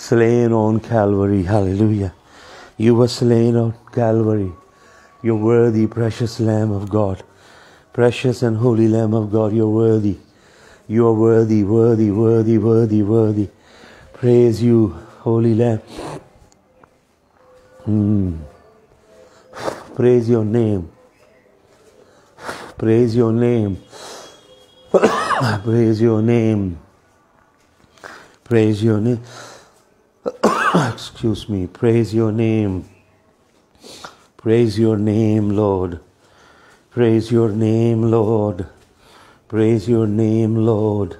slain on Calvary. Hallelujah. You were slain on Calvary. You're worthy, precious Lamb of God. Precious and holy Lamb of God, you're worthy. You are worthy, worthy, worthy, worthy, worthy. Praise you, Holy Lamb. Mm. Praise your name. Praise your name. Praise your name. Praise your name. Excuse me. Praise your name. Praise your name, Lord. Praise your name, Lord. Praise your name, Lord.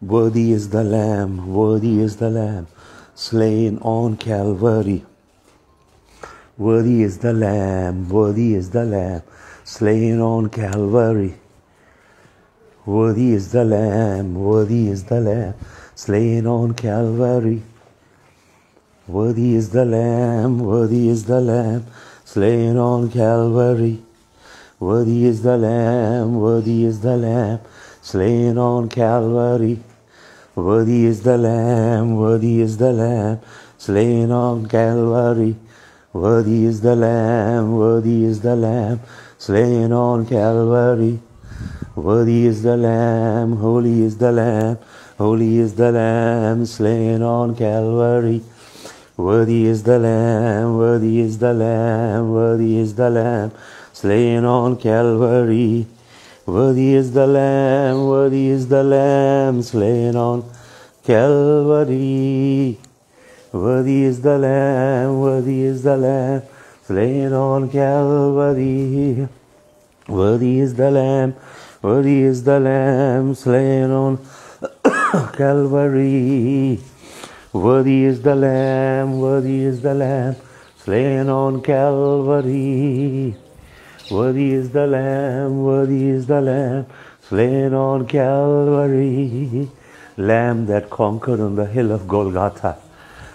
Worthy is the Lamb. Worthy is the Lamb slain on Calvary. Worthy is the Lamb. Worthy is the Lamb slain on Calvary. Worthy is the Lamb, worthy is the Lamb slain on Calvary. Worthy is the Lamb, worthy is the Lamb, slain on Calvary. Worthy is the Lamb, worthy is the Lamb, slain on Calvary. Worthy is the Lamb, worthy is the Lamb, slain on Calvary. Worthy is the Lamb, worthy is the Lamb, slain on Calvary. Worthy is the Lamb, holy is the Lamb, holy is the Lamb, slain on Calvary. Worthy is the Lamb, worthy is the Lamb, worthy is the Lamb, slain on Calvary. Worthy is the Lamb, worthy is the Lamb, slain on Calvary. Worthy is the Lamb, worthy is the Lamb, slain on Calvary. Worthy is the Lamb, worthy is the Lamb, slain on Calvary. Worthy is the Lamb, worthy is the Lamb, slain on Calvary. Worthy is the Lamb, worthy is the Lamb, slain on Calvary. Lamb that conquered on the hill of Golgotha.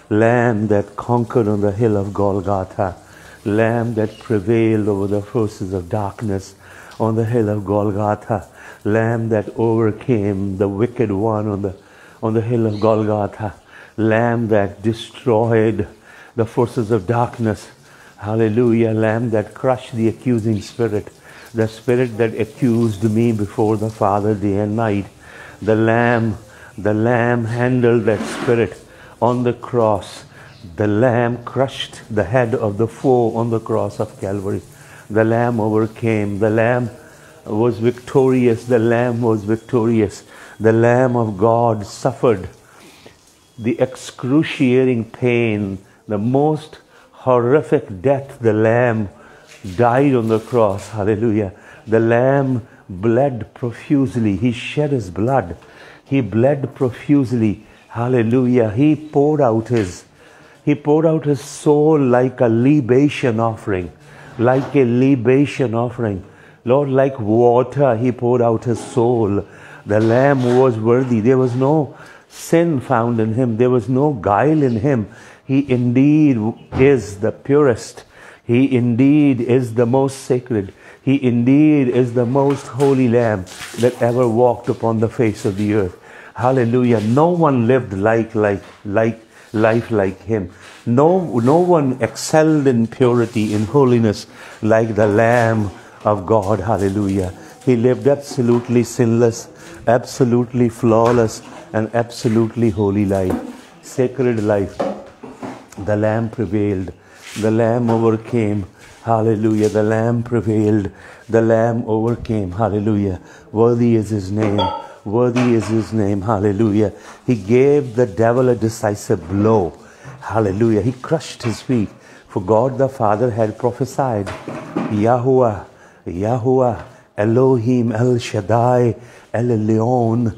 Lamb that conquered on the hill of Golgotha. Lamb that prevailed over the forces of darkness on the hill of Golgotha. Lamb that overcame the wicked one on the, on the hill of Golgotha Lamb that destroyed the forces of darkness. Hallelujah, Lamb that crushed the accusing spirit, the spirit that accused me before the Father day and night. The Lamb, the Lamb handled that spirit on the cross. The Lamb crushed the head of the foe on the cross of Calvary. The Lamb overcame. The Lamb was victorious. The Lamb was victorious. The Lamb of God suffered the excruciating pain, the most horrific death the Lamb died on the cross. Hallelujah. The Lamb bled profusely. He shed his blood. He bled profusely. Hallelujah. He poured out his he poured out his soul like a libation offering, like a libation offering. Lord, like water, he poured out his soul. The lamb was worthy. There was no sin found in him. There was no guile in him. He indeed is the purest. He indeed is the most sacred. He indeed is the most holy lamb that ever walked upon the face of the earth. Hallelujah. No one lived like, like, like, life like him. No, no one excelled in purity, in holiness, like the Lamb of God. Hallelujah. He lived absolutely sinless absolutely flawless and absolutely holy life, sacred life. The Lamb prevailed, the Lamb overcame. Hallelujah. The Lamb prevailed. The Lamb overcame. Hallelujah. Worthy is his name. Worthy is his name. Hallelujah. He gave the devil a decisive blow. Hallelujah. He crushed his feet. For God the Father had prophesied, Yahuwah, Yahuwah, Elohim, El Shaddai, El Leon,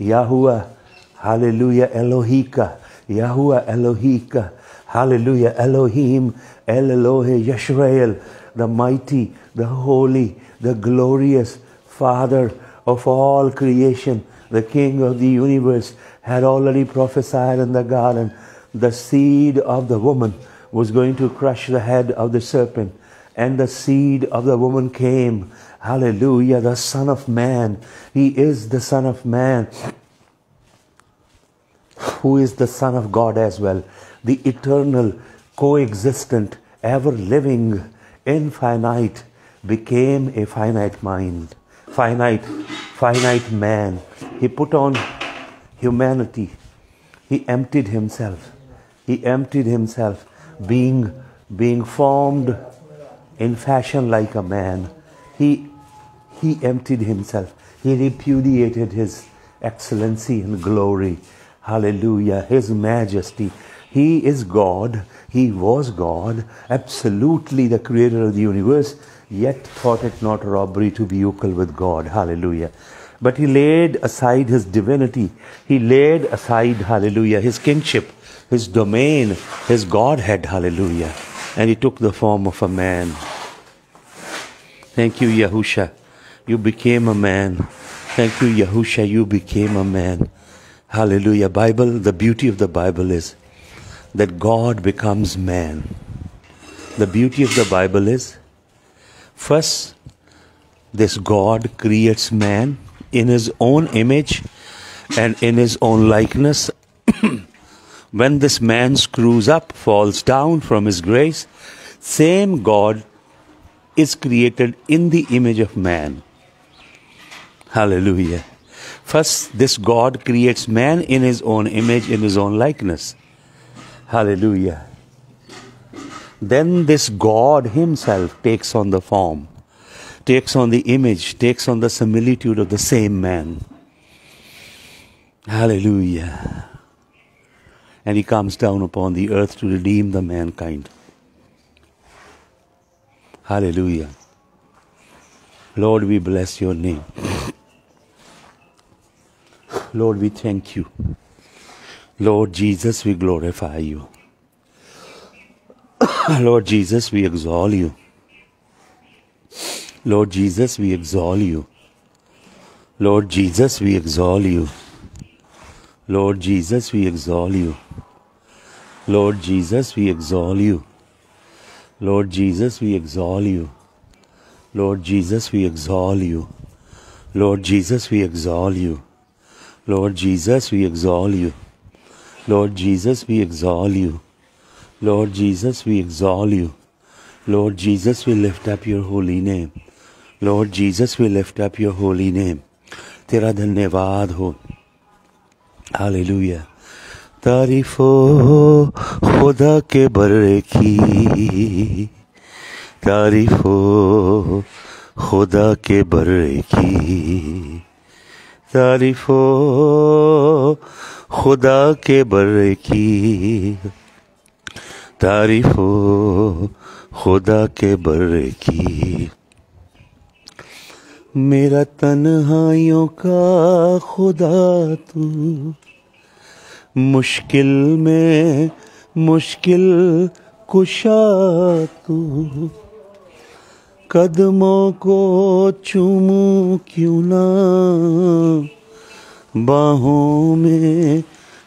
Yahuwah, Hallelujah, Elohika, Yahuwah, Elohika, Hallelujah, Elohim, El Elohe, Yisrael, the mighty, the holy, the glorious Father of all creation, the King of the universe, had already prophesied in the garden the seed of the woman was going to crush the head of the serpent. And the seed of the woman came Hallelujah, the Son of Man. He is the Son of Man, who is the Son of God as well, the eternal, coexistent, ever living, infinite, became a finite mind, finite, finite man. He put on humanity, he emptied himself, he emptied himself, being, being formed in fashion like a man. He he emptied himself. He repudiated his excellency and glory. Hallelujah. His majesty. He is God. He was God, absolutely the creator of the universe, yet thought it not robbery to be equal with God. Hallelujah. But he laid aside his divinity. He laid aside, hallelujah, his kingship, his domain, his Godhead. Hallelujah. And he took the form of a man. Thank you, Yahusha. You became a man. Thank you, Yahusha. You became a man. Hallelujah. Bible, the beauty of the Bible is that God becomes man. The beauty of the Bible is first, this God creates man in his own image and in his own likeness. when this man screws up, falls down from his grace, same God is created in the image of man. Hallelujah. First, this God creates man in his own image, in his own likeness. Hallelujah. Then this God himself takes on the form, takes on the image, takes on the similitude of the same man. Hallelujah. And he comes down upon the earth to redeem the mankind. Hallelujah. Lord, we bless your name. Lord, we thank you. Lord Jesus, we glorify you. Lord Jesus, we exalt you. Lord Jesus, we exalt you. Lord Jesus, we exalt you. Lord Jesus, we exalt you. Lord Jesus, we exalt you. Lord Jesus, we exalt you. Lord Jesus, we exalt you. Lord Jesus, we exalt you. Lord Jesus, we exalt you. Lord Jesus, we exalt you. Lord Jesus, we exalt you. Lord Jesus, we lift up your holy name. Lord Jesus, we lift up your holy name. Tera धन्यवाद हो hallelujah तारीफो खुदा ke बर्रे की तारीफो Khuda ke बर्रे हो खुदा के बर की हो खुदा के बर की मेरा तन्हाइयों का खुदा तू मुश्किल में मुश्किल कुशा तू कदमों को चूमू क्यों ना बाहों में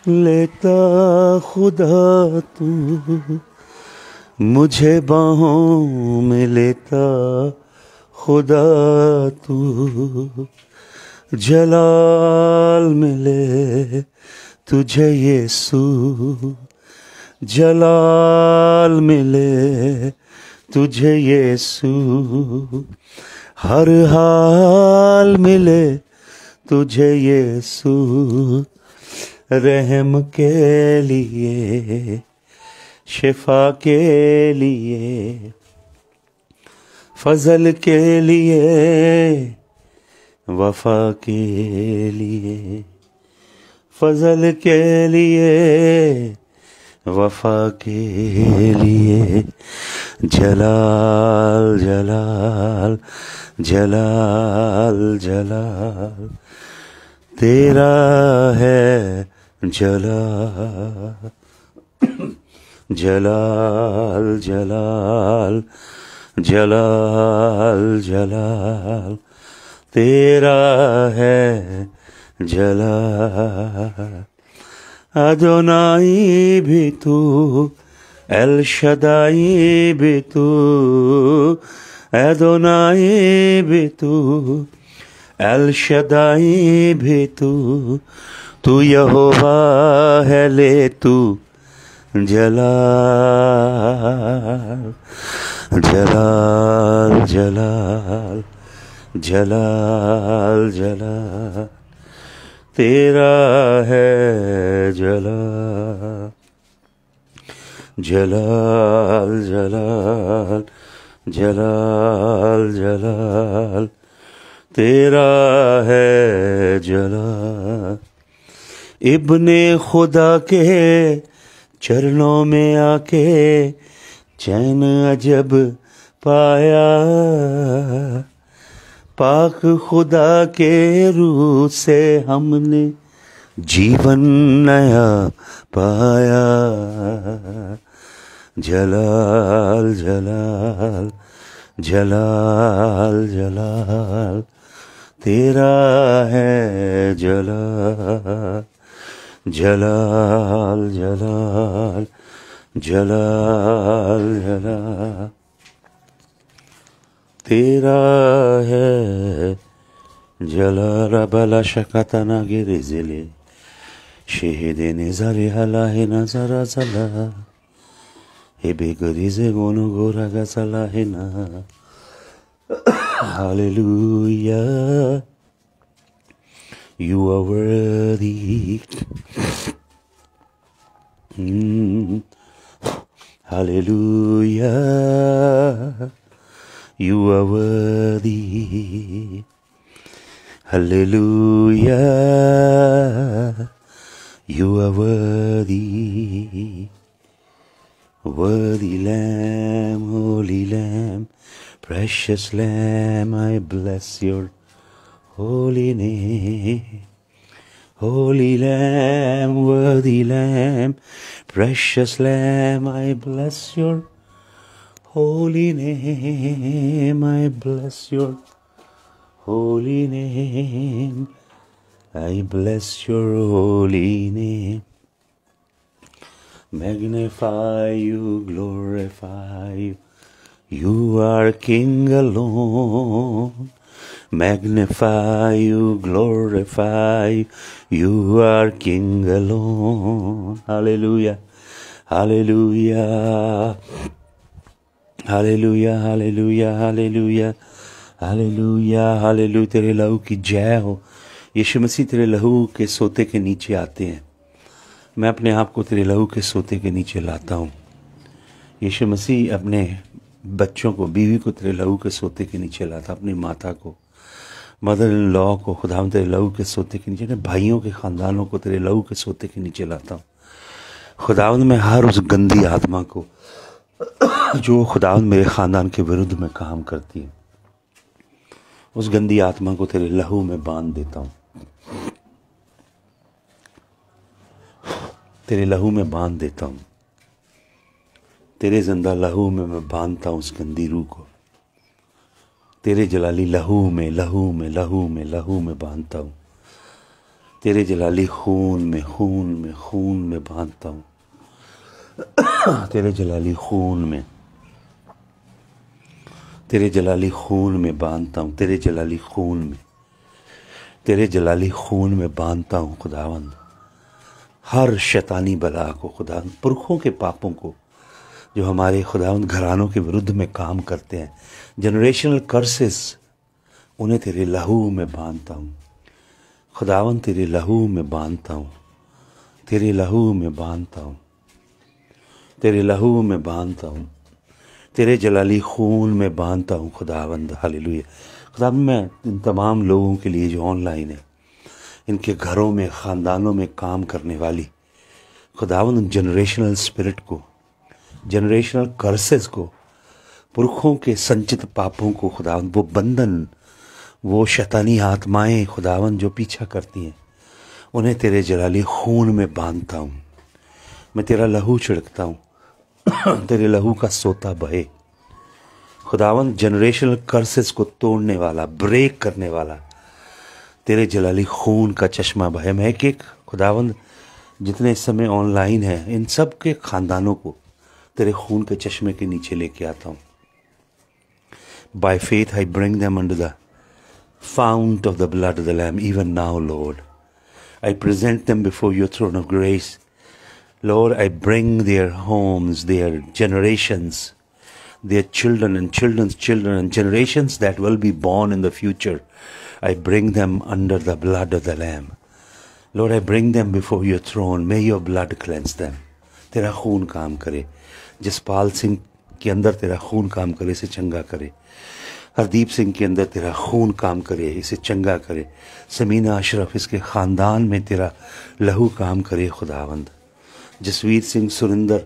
लेता खुदा तू मुझे बाहों में लेता खुदा तू जलाल मिले तुझे यीशु जलाल मिले तुझे यीशु हर हाल मिले तुझे यीशु रहम के लिए शिफा के लिए फजल के लिए वफा के लिए फजल के लिए वफा के लिए जलाल जलाल जलाल जलाल तेरा है जलाल जलाल जलाल जलाल जलाल तेरा है जलाल अजोनाई भी तू এল সদাই বেতু এদনাই বেতু এল সদাই বেতু তুই হোবা হেলে তু জলাল জলাল জলাল জলাল জলাল तेरा है जला जलाल जलाल जलाल जलाल तेरा है जलाल इब्ने खुदा के चरणों में आके चैन अजब पाया पाक खुदा के रूह से हमने जीवन नया पाया ঝলাল ঝলাল ঝলাল ঝলাল তেরা হ্যাঁ জলাল জলাল জলাল জলাল জলাল তেরা হ্যাঁ জলাল বালা শাকাতানা গেরে জেলে শেহেদে নেজারে হালাহে নাজারা জালা Hallelujah. You are worthy. Mm. Hallelujah. You are worthy. Hallelujah. You are worthy. Worthy Lamb, Holy Lamb, Precious Lamb, I bless your holy name. Holy Lamb, Worthy Lamb, Precious Lamb, I bless your holy name. I bless your holy name. I bless your holy name magnify you, glorify you. You are King alone. Magnify you, glorify you. are King alone. Hallelujah. Hallelujah. Hallelujah. Hallelujah. Hallelujah. Hallelujah. Hallelujah. तेरे लहू की जय हो यीशु मसीह तेरे लहू के सोते के नीचे आते हैं मैं अपने आप को तेरे लहू के सोते के नीचे लाता हूँ यीशु मसीह अपने बच्चों को बीवी को तेरे लहू के सोते के नीचे लाता अपनी माता को मदर इन लॉ को खुदा तेरे लहू के सोते के नीचे भाइयों के ख़ानदानों को तेरे लहू के सोते के नीचे लाता हूँ खुदावंद में हर उस गंदी आत्मा को जो खुदावंद मेरे ख़ानदान के विरुद्ध में काम करती है उस गंदी आत्मा को तेरे लहू में बांध देता हूँ तेरे लहू में बांध देता हूँ तेरे जिंदा लहू में मैं बांधता हूँ गंदी रूह को तेरे जलाली लहू में लहू में लहू में लहू में बांधता हूँ तेरे जलाली खून में खून में खून में बांधता हूँ तेरे जलाली खून में तेरे जलाली खून में बांधता हूँ तेरे जलाली खून में तेरे जलाली खून में बांधता हूँ खुदावंद हर शैतानी बला को खुदा पुरखों के पापों को जो हमारे खुदा उन घरानों के विरुद्ध में काम करते हैं जनरेशनल कर्सेस उन्हें तेरे लहू में बांधता हूँ खुदावन तेरे लहू में बांधता हूँ तेरे लहू में बांधता हूँ तेरे लहू में बांधता हूँ तेरे जलाली खून में बांधता हूँ खुदावंद हालेलुया खुदा मैं इन तमाम लोगों के लिए जो ऑनलाइन है इनके घरों में ख़ानदानों में काम करने वाली खुदावन जनरेशनल स्पिरिट को जनरेशनल कर्सेस को पुरखों के संचित पापों को खुदावन वो बंधन वो शैतानी आत्माएं खुदावन जो पीछा करती हैं उन्हें तेरे जलाली खून में बांधता हूँ मैं तेरा लहू छिड़कता हूँ तेरे लहू का सोता बहे खुदावन जनरेशनल कर्सेस को तोड़ने वाला ब्रेक करने वाला तेरे जलाली खून का चश्मा भय मह के खुदावंद जितने इस समय ऑनलाइन है इन सब के खानदानों को तेरे खून के चश्मे के नीचे लेके आता हूँ by faith I bring them under the fount of the blood the lamb even now Lord I present them before your throne of grace Lord I bring their homes their generations their children and children's children and generations that will be born in the future I bring them under the blood of the Lamb. Lord, I bring them before your throne. May your blood cleanse them. तेरा खून काम करे जसपाल सिंह के अंदर तेरा खून काम करे इसे चंगा करे हरदीप सिंह के अंदर तेरा खून काम करे इसे चंगा करे समीना अशरफ इसके ख़ानदान में तेरा लहू काम करे खुदावंद जसवीर सिंह सुरिंदर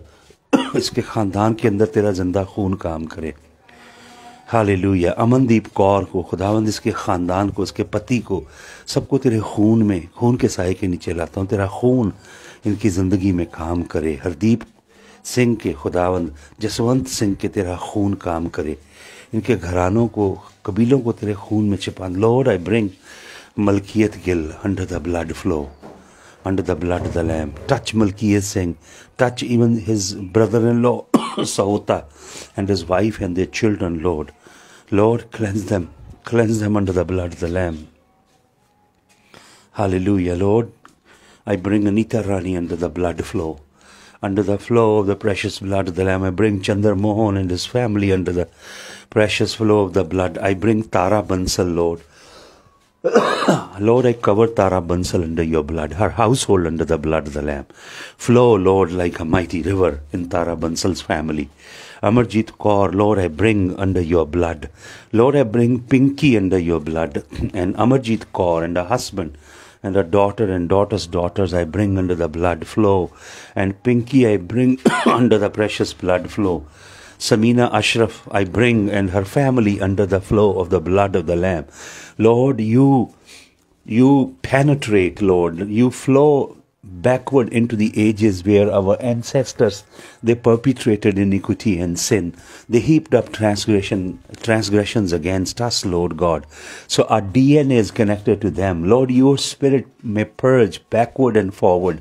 इसके ख़ानदान के अंदर तेरा जिंदा खून काम करे हालेलुया अमनदीप कौर को खुदावंद इसके ख़ानदान को इसके पति को सबको तेरे खून में खून के साय के नीचे लाता हूँ तेरा खून इनकी ज़िंदगी में काम करे हरदीप सिंह के खुदावंद जसवंत सिंह के तेरा खून काम करे इनके घरानों को कबीलों को तेरे खून में छिपा Lord I bring Malkiyat Gill under the blood flow under the blood the lamb touch Malkiyat Singh touch even his brother in law law, and his wife and the children Lord Lord, cleanse them. Cleanse them under the blood of the Lamb. Hallelujah. Lord, I bring Anita Rani under the blood flow. Under the flow of the precious blood of the Lamb. I bring Chandra Mohan and his family under the precious flow of the blood. I bring Tara Bansal, Lord. Lord, I cover Tara Bansal under your blood, her household under the blood of the Lamb. Flow, Lord, like a mighty river in Tara Bansal's family. Amarjit Kaur, Lord, I bring under your blood. Lord, I bring Pinky under your blood. and Amarjit Kaur and her husband and her daughter and daughter's daughters I bring under the blood flow. And Pinky I bring under the precious blood flow. Samina Ashraf I bring and her family under the flow of the blood of the Lamb. Lord, you, you penetrate, Lord. You flow backward into the ages where our ancestors they perpetrated iniquity and sin. They heaped up transgression, transgressions against us, Lord God. So our DNA is connected to them. Lord, your spirit may purge backward and forward.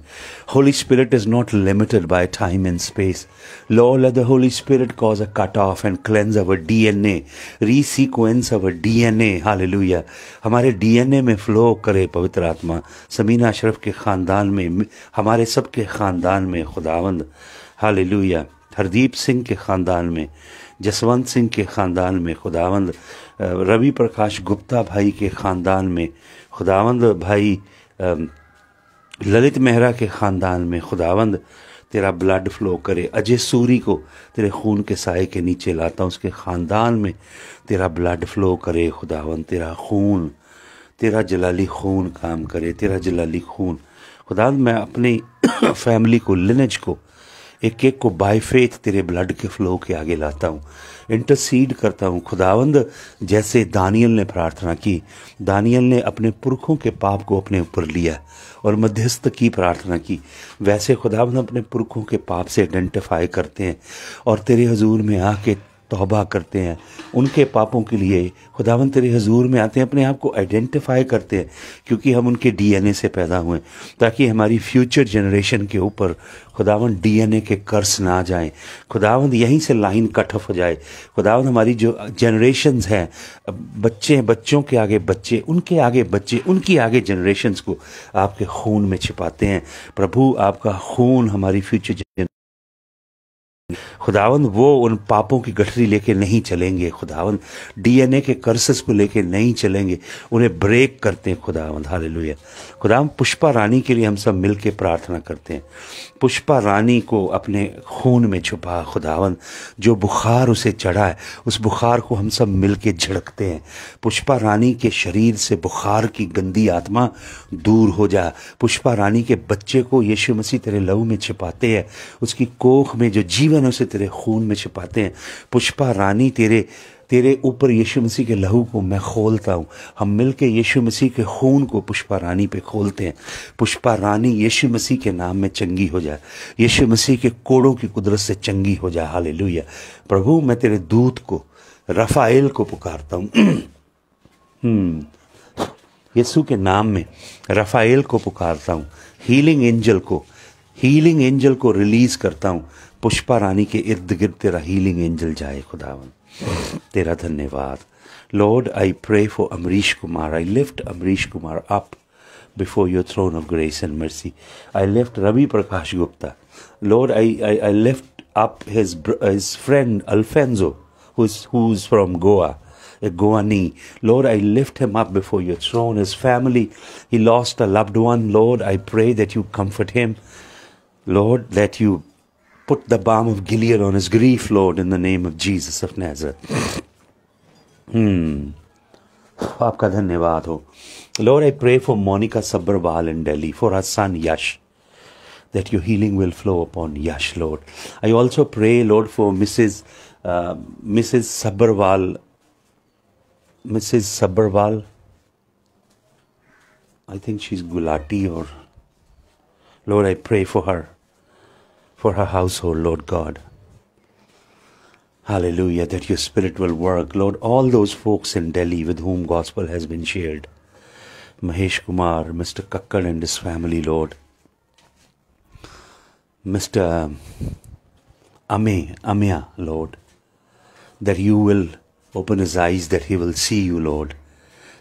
Holy Spirit is not limited by time and space. Lord, let the Holy Spirit cause a cutoff and cleanse our DNA, resequence our DNA. Hallelujah. हमारे DNA may flow, करे Pavitratma. Samina Samina ke के mein, hamare sab ke के mein, में hallelujah Hardeep Singh के ख़ानदान में जसवंत सिंह के ख़ानदान में खुदावंद रवि प्रकाश गुप्ता भाई के ख़ानदान में खुदावंद भाई ललित मेहरा के ख़ानदान में खुदावंद तेरा ब्लड फ्लो करे अजय सूरी को तेरे खून के साय के नीचे लाता हूँ उसके ख़ानदान में तेरा ब्लड फ्लो करे खुदावंद तेरा खून तेरा जलाली खून काम करे तेरा जलाली खून खुदावंद मैं अपनी फैमिली को लिनेज को एक एक को बाय फेथ तेरे ब्लड के फ्लो के आगे लाता हूँ इंटरसीड करता हूँ खुदावंद जैसे दानियल ने प्रार्थना की दानियल ने अपने पुरखों के पाप को अपने ऊपर लिया और मध्यस्थ की प्रार्थना की वैसे खुदावंद अपने पुरखों के पाप से आइडेंटिफाई करते हैं और तेरे हजूर में आके तोबा करते हैं उनके पापों के लिए खुदावन तेरे हजूर में आते हैं अपने आप को आइडेंटिफाई करते हैं क्योंकि हम उनके डीएनए से पैदा हुए ताकि हमारी फ्यूचर जनरेशन के ऊपर खुदावन डीएनए के कर्स ना जाएं खुदावन यहीं से लाइन कट ऑफ हो जाए खुदावन हमारी जो जनरेशन्स हैं बच्चे बच्चों के आगे बच्चे उनके आगे बच्चे उनकी आगे जनरेशन को आपके खून में छिपाते हैं प्रभु आपका खून हमारी फ्यूचर खुदावन वो उन पापों की गठरी लेके नहीं चलेंगे खुदावन डीएनए के कर्सेस को लेके नहीं चलेंगे उन्हें ब्रेक करते हैं खुदावन लोहिया खुदावन पुष्पा रानी के लिए हम सब मिलके प्रार्थना करते हैं पुष्पा रानी को अपने खून में छुपा खुदावन जो बुखार उसे चढ़ा है उस बुखार को हम सब मिल के झड़कते हैं पुष्पा रानी के शरीर से बुखार की गंदी आत्मा दूर हो जा पुष्पा रानी के बच्चे को यीशु मसीह तेरे लहू में छिपाते हैं उसकी कोख में जो जीवन है उसे तेरे खून में छिपाते हैं पुष्पा रानी तेरे तेरे ऊपर यीशु मसीह के लहू को मैं खोलता हूँ हम मिल के यीशु मसीह के खून को पुष्पा रानी पे खोलते हैं पुष्पा रानी यीशु मसीह के नाम में चंगी हो जाए यीशु मसीह के कोड़ों की कुदरत से चंगी हो जाए हाल प्रभु मैं तेरे दूत को रफ़ाइल को पुकारता हूँ हम्म। यीशु के नाम में रफ़ाइल को पुकारता हूँ हीलिंग एंजल को हीलिंग एंजल को रिलीज़ करता हूँ पुष्पा रानी के इर्द गिर्द तेरा हीलिंग एंजल जाए खुदावन तेरा धन्यवाद Lord, I pray for Amrish Kumar. I lift Amrish Kumar up before your throne of grace and mercy. I lift Ravi Prakash Gupta. Lord, I, I, I lift up his, his friend Alfonso, who's, who's from Goa. A Goani. Lord, I lift him up before your throne. His family, he lost a loved one. Lord, I pray that you comfort him. Lord, that you put the balm of Gilead on his grief, Lord, in the name of Jesus of Nazareth. Hmm. आपका धन्यवाद हो Lord, I pray for Monica Sabarwal in Delhi, for her son Yash, that your healing will flow upon Yash, Lord. I also pray, Lord, for Mrs. Uh, Mrs. Sabarwal. Mrs. Sabarwal. I think she's Gulati or Lord, I pray for her for her household, Lord God. Hallelujah, that your spirit will work. Lord, all those folks in Delhi with whom gospel has been shared. Mahesh Kumar, Mr. Kakkar and his family, Lord. Mr. Ame, Amya, Lord. That you will open his eyes, that he will see you, Lord.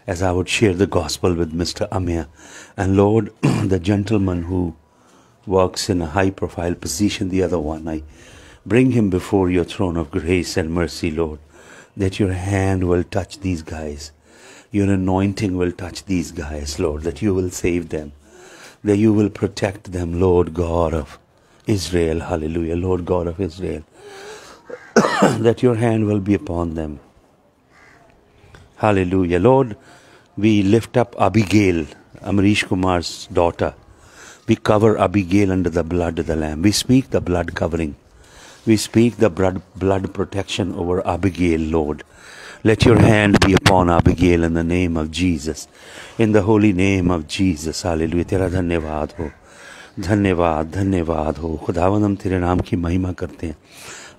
As I would share the gospel with Mr. Amya. And Lord, the gentleman who works in a high profile position, the other one. I bring him before your throne of grace and mercy, Lord, that your hand will touch these guys. Your anointing will touch these guys, Lord, that you will save them, that you will protect them, Lord God of Israel. Hallelujah, Lord God of Israel. that your hand will be upon them. Hallelujah. Lord, we lift up Abigail, Amrish Kumar's daughter. We cover Abigail under the blood of the Lamb. We speak the blood covering. We speak the blood, blood protection over Abigail, Lord. Let your hand be upon Abigail in the name of Jesus. In the holy name of Jesus. Hallelujah. Tera धन्यवाद ho, धन्यवाद धन्यवाद ho. खुदावन हम tere naam ki mahima करते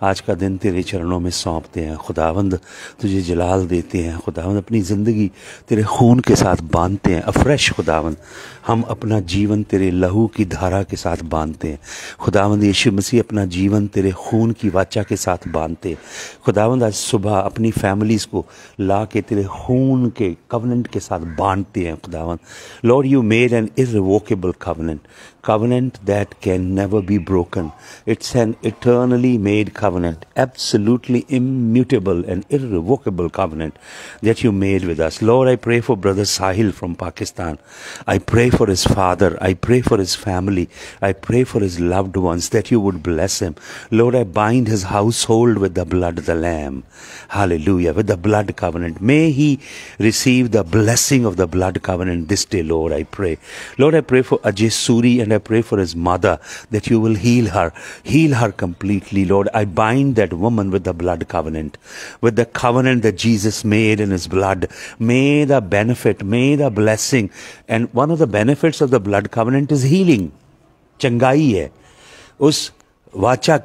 आज का दिन तेरे चरणों में सौंपते हैं खुदावंद तुझे जलाल देते हैं खुदावंद अपनी ज़िंदगी तेरे खून के साथ बांधते हैं अफ्रेश खुदावंद हम अपना जीवन तेरे लहू की धारा के साथ बांधते हैं खुदावंद यीशु मसीह अपना जीवन तेरे खून की वाचा के साथ बांधते हैं खुदावंद आज सुबह अपनी फैमिलीज़ को ला के तेरे खून के कवनेंट के साथ बांधते हैं खुदावंद Lord you made an irrevocable covenant covenant that can never be broken. It's an eternally made covenant, absolutely immutable and irrevocable covenant that you made with us. Lord, I pray for Brother Sahil from Pakistan. I pray for his father. I pray for his family. I pray for his loved ones that you would bless him. Lord, I bind his household with the blood of the Lamb. Hallelujah. With the blood covenant. May he receive the blessing of the blood covenant this day, Lord, I pray. Lord, I pray for Ajay Suri and I pray for his mother that you will heal her. Heal her completely, Lord. I bind that woman with the blood covenant, with the covenant that Jesus made in his blood. May the benefit, may the blessing. And one of the benefits of the blood covenant is healing. चंगाई है उस वाचा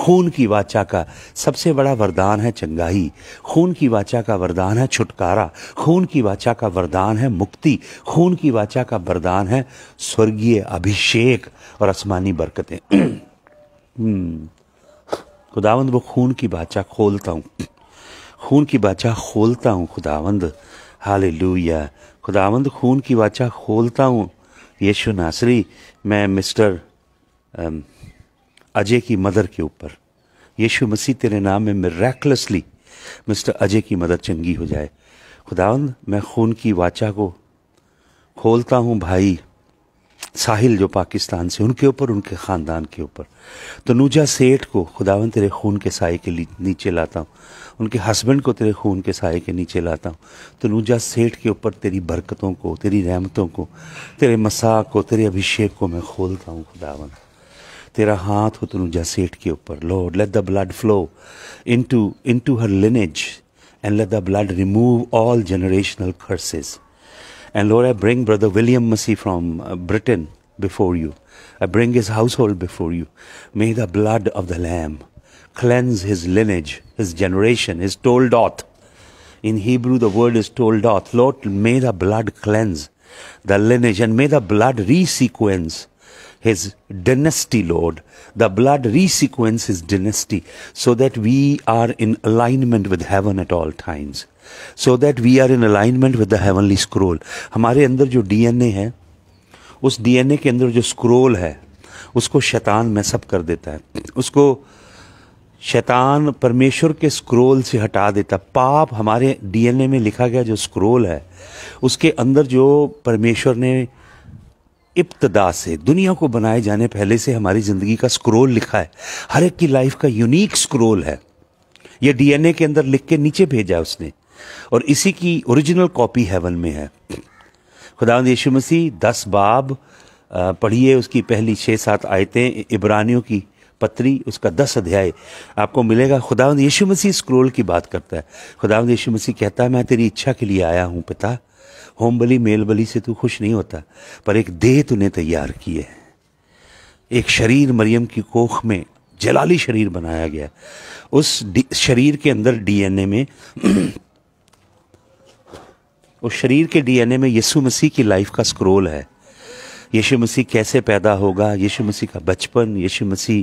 खून की वाचा का सबसे बड़ा वरदान है चंगाई खून की वाचा का वरदान है छुटकारा खून की वाचा का वरदान है मुक्ति खून की वाचा का वरदान है स्वर्गीय अभिषेक और आसमानी बरकतें हम्म, खुदावंद वो खून की बाचा खोलता हूँ खून की बाचा खोलता हूँ खुदावंद हाल खुदावंद खून की वाचा खोलता हूँ यशु नासरी मैं मिस्टर अजय की मदर के ऊपर यीशु मसीह तेरे नाम में मेरेकलसली मिस्टर अजय की मदर चंगी हो जाए खुदावंद मैं खून की वाचा को खोलता हूँ भाई साहिल जो पाकिस्तान से उनके ऊपर उनके ख़ानदान के ऊपर तो नूजा सेठ को खुदावन तेरे खून के साय के नीचे लाता हूँ उनके हस्बैंड को तेरे खून के साय के नीचे लाता हूँ तो नूजा सेठ के ऊपर तेरी बरकतों को तेरी रहमतों को तेरे मसाक को तेरे अभिषेक को मैं खोलता हूँ खुदावन तेरा हाथ हो तुनु जसेट के ऊपर Lord let the blood flow into into her lineage and let the blood remove all generational curses. And Lord, I bring Brother William Massey from uh, Britain before you. I bring his household before you. May the blood of the Lamb cleanse his lineage, his generation, his toldoth. In Hebrew, the word is toldoth. Lord, may the blood cleanse the lineage and may the blood resequence his dynasty, Lord. The blood resequence his dynasty so that we are in alignment with heaven at all times. So that we are in alignment with the heavenly scroll. हमारे अंदर जो DNA है उस DNA के अंदर जो scroll है उसको शैतान मैसअप कर देता है उसको शैतान परमेश्वर के स्क्रोल से हटा देता पाप हमारे डीएनए में लिखा गया जो स्क्रोल है उसके अंदर जो परमेश्वर ने इब्तदा से दुनिया को बनाए जाने पहले से हमारी ज़िंदगी का स्क्रोल लिखा है हर एक की लाइफ का यूनिक स्क्रोल है यह डीएनए के अंदर लिख के नीचे भेजा है उसने और इसी की ओरिजिनल कॉपी हेवन में है खुदा यीशु मसीह दस बाब पढ़िए उसकी पहली छः सात आयतें इब्रानियों की पत्री उसका दस अध्याय आपको मिलेगा खुदा यीशु मसीह स्क्रोल की बात करता है खुदा यीशु मसीह कहता है मैं तेरी इच्छा के लिए आया हूँ पिता होम बली मेल बली से तू खुश नहीं होता पर एक देह तूने तैयार किए है एक शरीर मरियम की कोख में जलाली शरीर बनाया गया उस शरीर के अंदर डीएनए में उस शरीर के डीएनए में यीशु मसीह की लाइफ का स्क्रोल है यीशु मसीह कैसे पैदा होगा यीशु मसीह का बचपन यीशु मसीह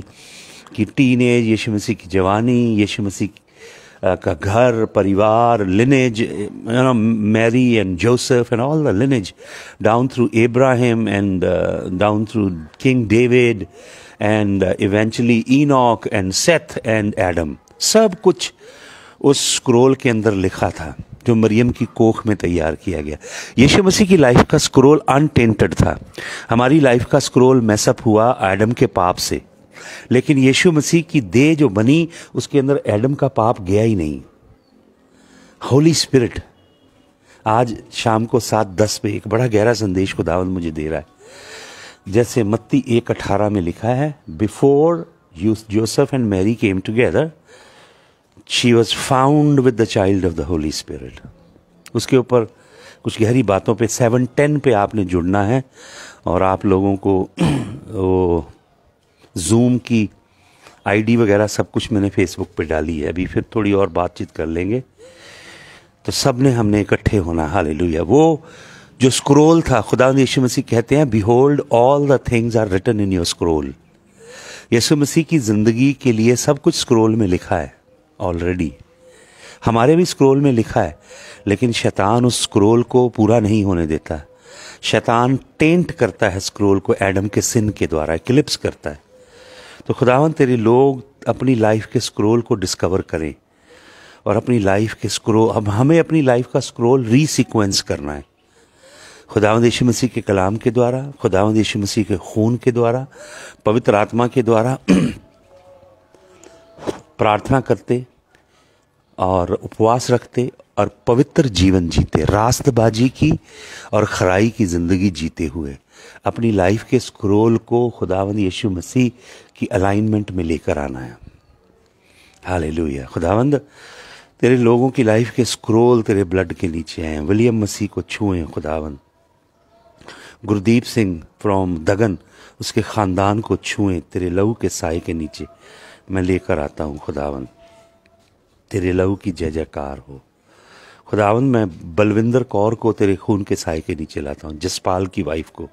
की टीन एज यीशु मसीह की जवानी यीशु मसीह का घर परिवार lineage you know Mary and Joseph and all the lineage down through Ibrahim and down through King David and eventually Enoch and Seth and Adam सब कुछ उस स्क्रोल के अंदर लिखा था जो मरियम की कोख में तैयार किया गया यीशु मसीह की लाइफ का स्क्रोल अनटेंटेड था हमारी लाइफ का स्क्रोल मैसअप हुआ एडम के पाप से लेकिन यीशु मसीह की दे जो बनी उसके अंदर एडम का पाप गया ही नहीं होली स्पिरिट आज शाम को सात दस पे एक बड़ा गहरा संदेश को दावत मुझे दे रहा है जैसे मत्ती एक अठारह में लिखा है before Joseph and Mary came together she was found with the child of the Holy Spirit उसके ऊपर कुछ गहरी बातों पे सेवन टेन पे आपने जुड़ना है और आप लोगों को वो जूम की आईडी वगैरह सब कुछ मैंने फेसबुक पे डाली है अभी फिर थोड़ी और बातचीत कर लेंगे तो सब ने हमने इकट्ठे होना हाल लुया वो जो स्क्रोल था खुदा यीशु मसीह कहते हैं behold all the things are written in your scroll यीशु मसीह की ज़िंदगी के लिए सब कुछ स्क्रोल में लिखा है ऑलरेडी हमारे भी स्क्रोल में लिखा है लेकिन शैतान उस स्क्रोल को पूरा नहीं होने देता शैतान टेंट करता है स्क्रोल को एडम के सिन के द्वारा क्लिप्स करता है तो खुदावन तेरे लोग अपनी लाइफ के स्क्रोल को डिस्कवर करें और अपनी लाइफ के स्क्रोल अब हमें अपनी लाइफ का स्क्रोल सिक्वेंस करना है खुदावंद यशु मसीह के कलाम के द्वारा खुदावंद यशु मसीह के खून के द्वारा पवित्र आत्मा के द्वारा प्रार्थना करते और उपवास रखते और पवित्र जीवन जीते रास्तबाजी की और खराई की ज़िंदगी जीते हुए अपनी लाइफ के स्क्रोल को खुदावंद यीशु मसीह की अलाइनमेंट में लेकर आना है हाल खुदावंद तेरे लोगों की लाइफ के स्क्रोल तेरे ब्लड के नीचे हैं विलियम मसीह को छूए खुदावंद गुरदीप सिंह फ्रॉम दगन उसके ख़ानदान को छुए तेरे लहू के साय के नीचे मैं लेकर आता हूँ खुदावन तेरे लहू की जय जयकार हो खुदावन मैं बलविंदर कौर को तेरे खून के साय के नीचे लाता हूँ जसपाल की वाइफ को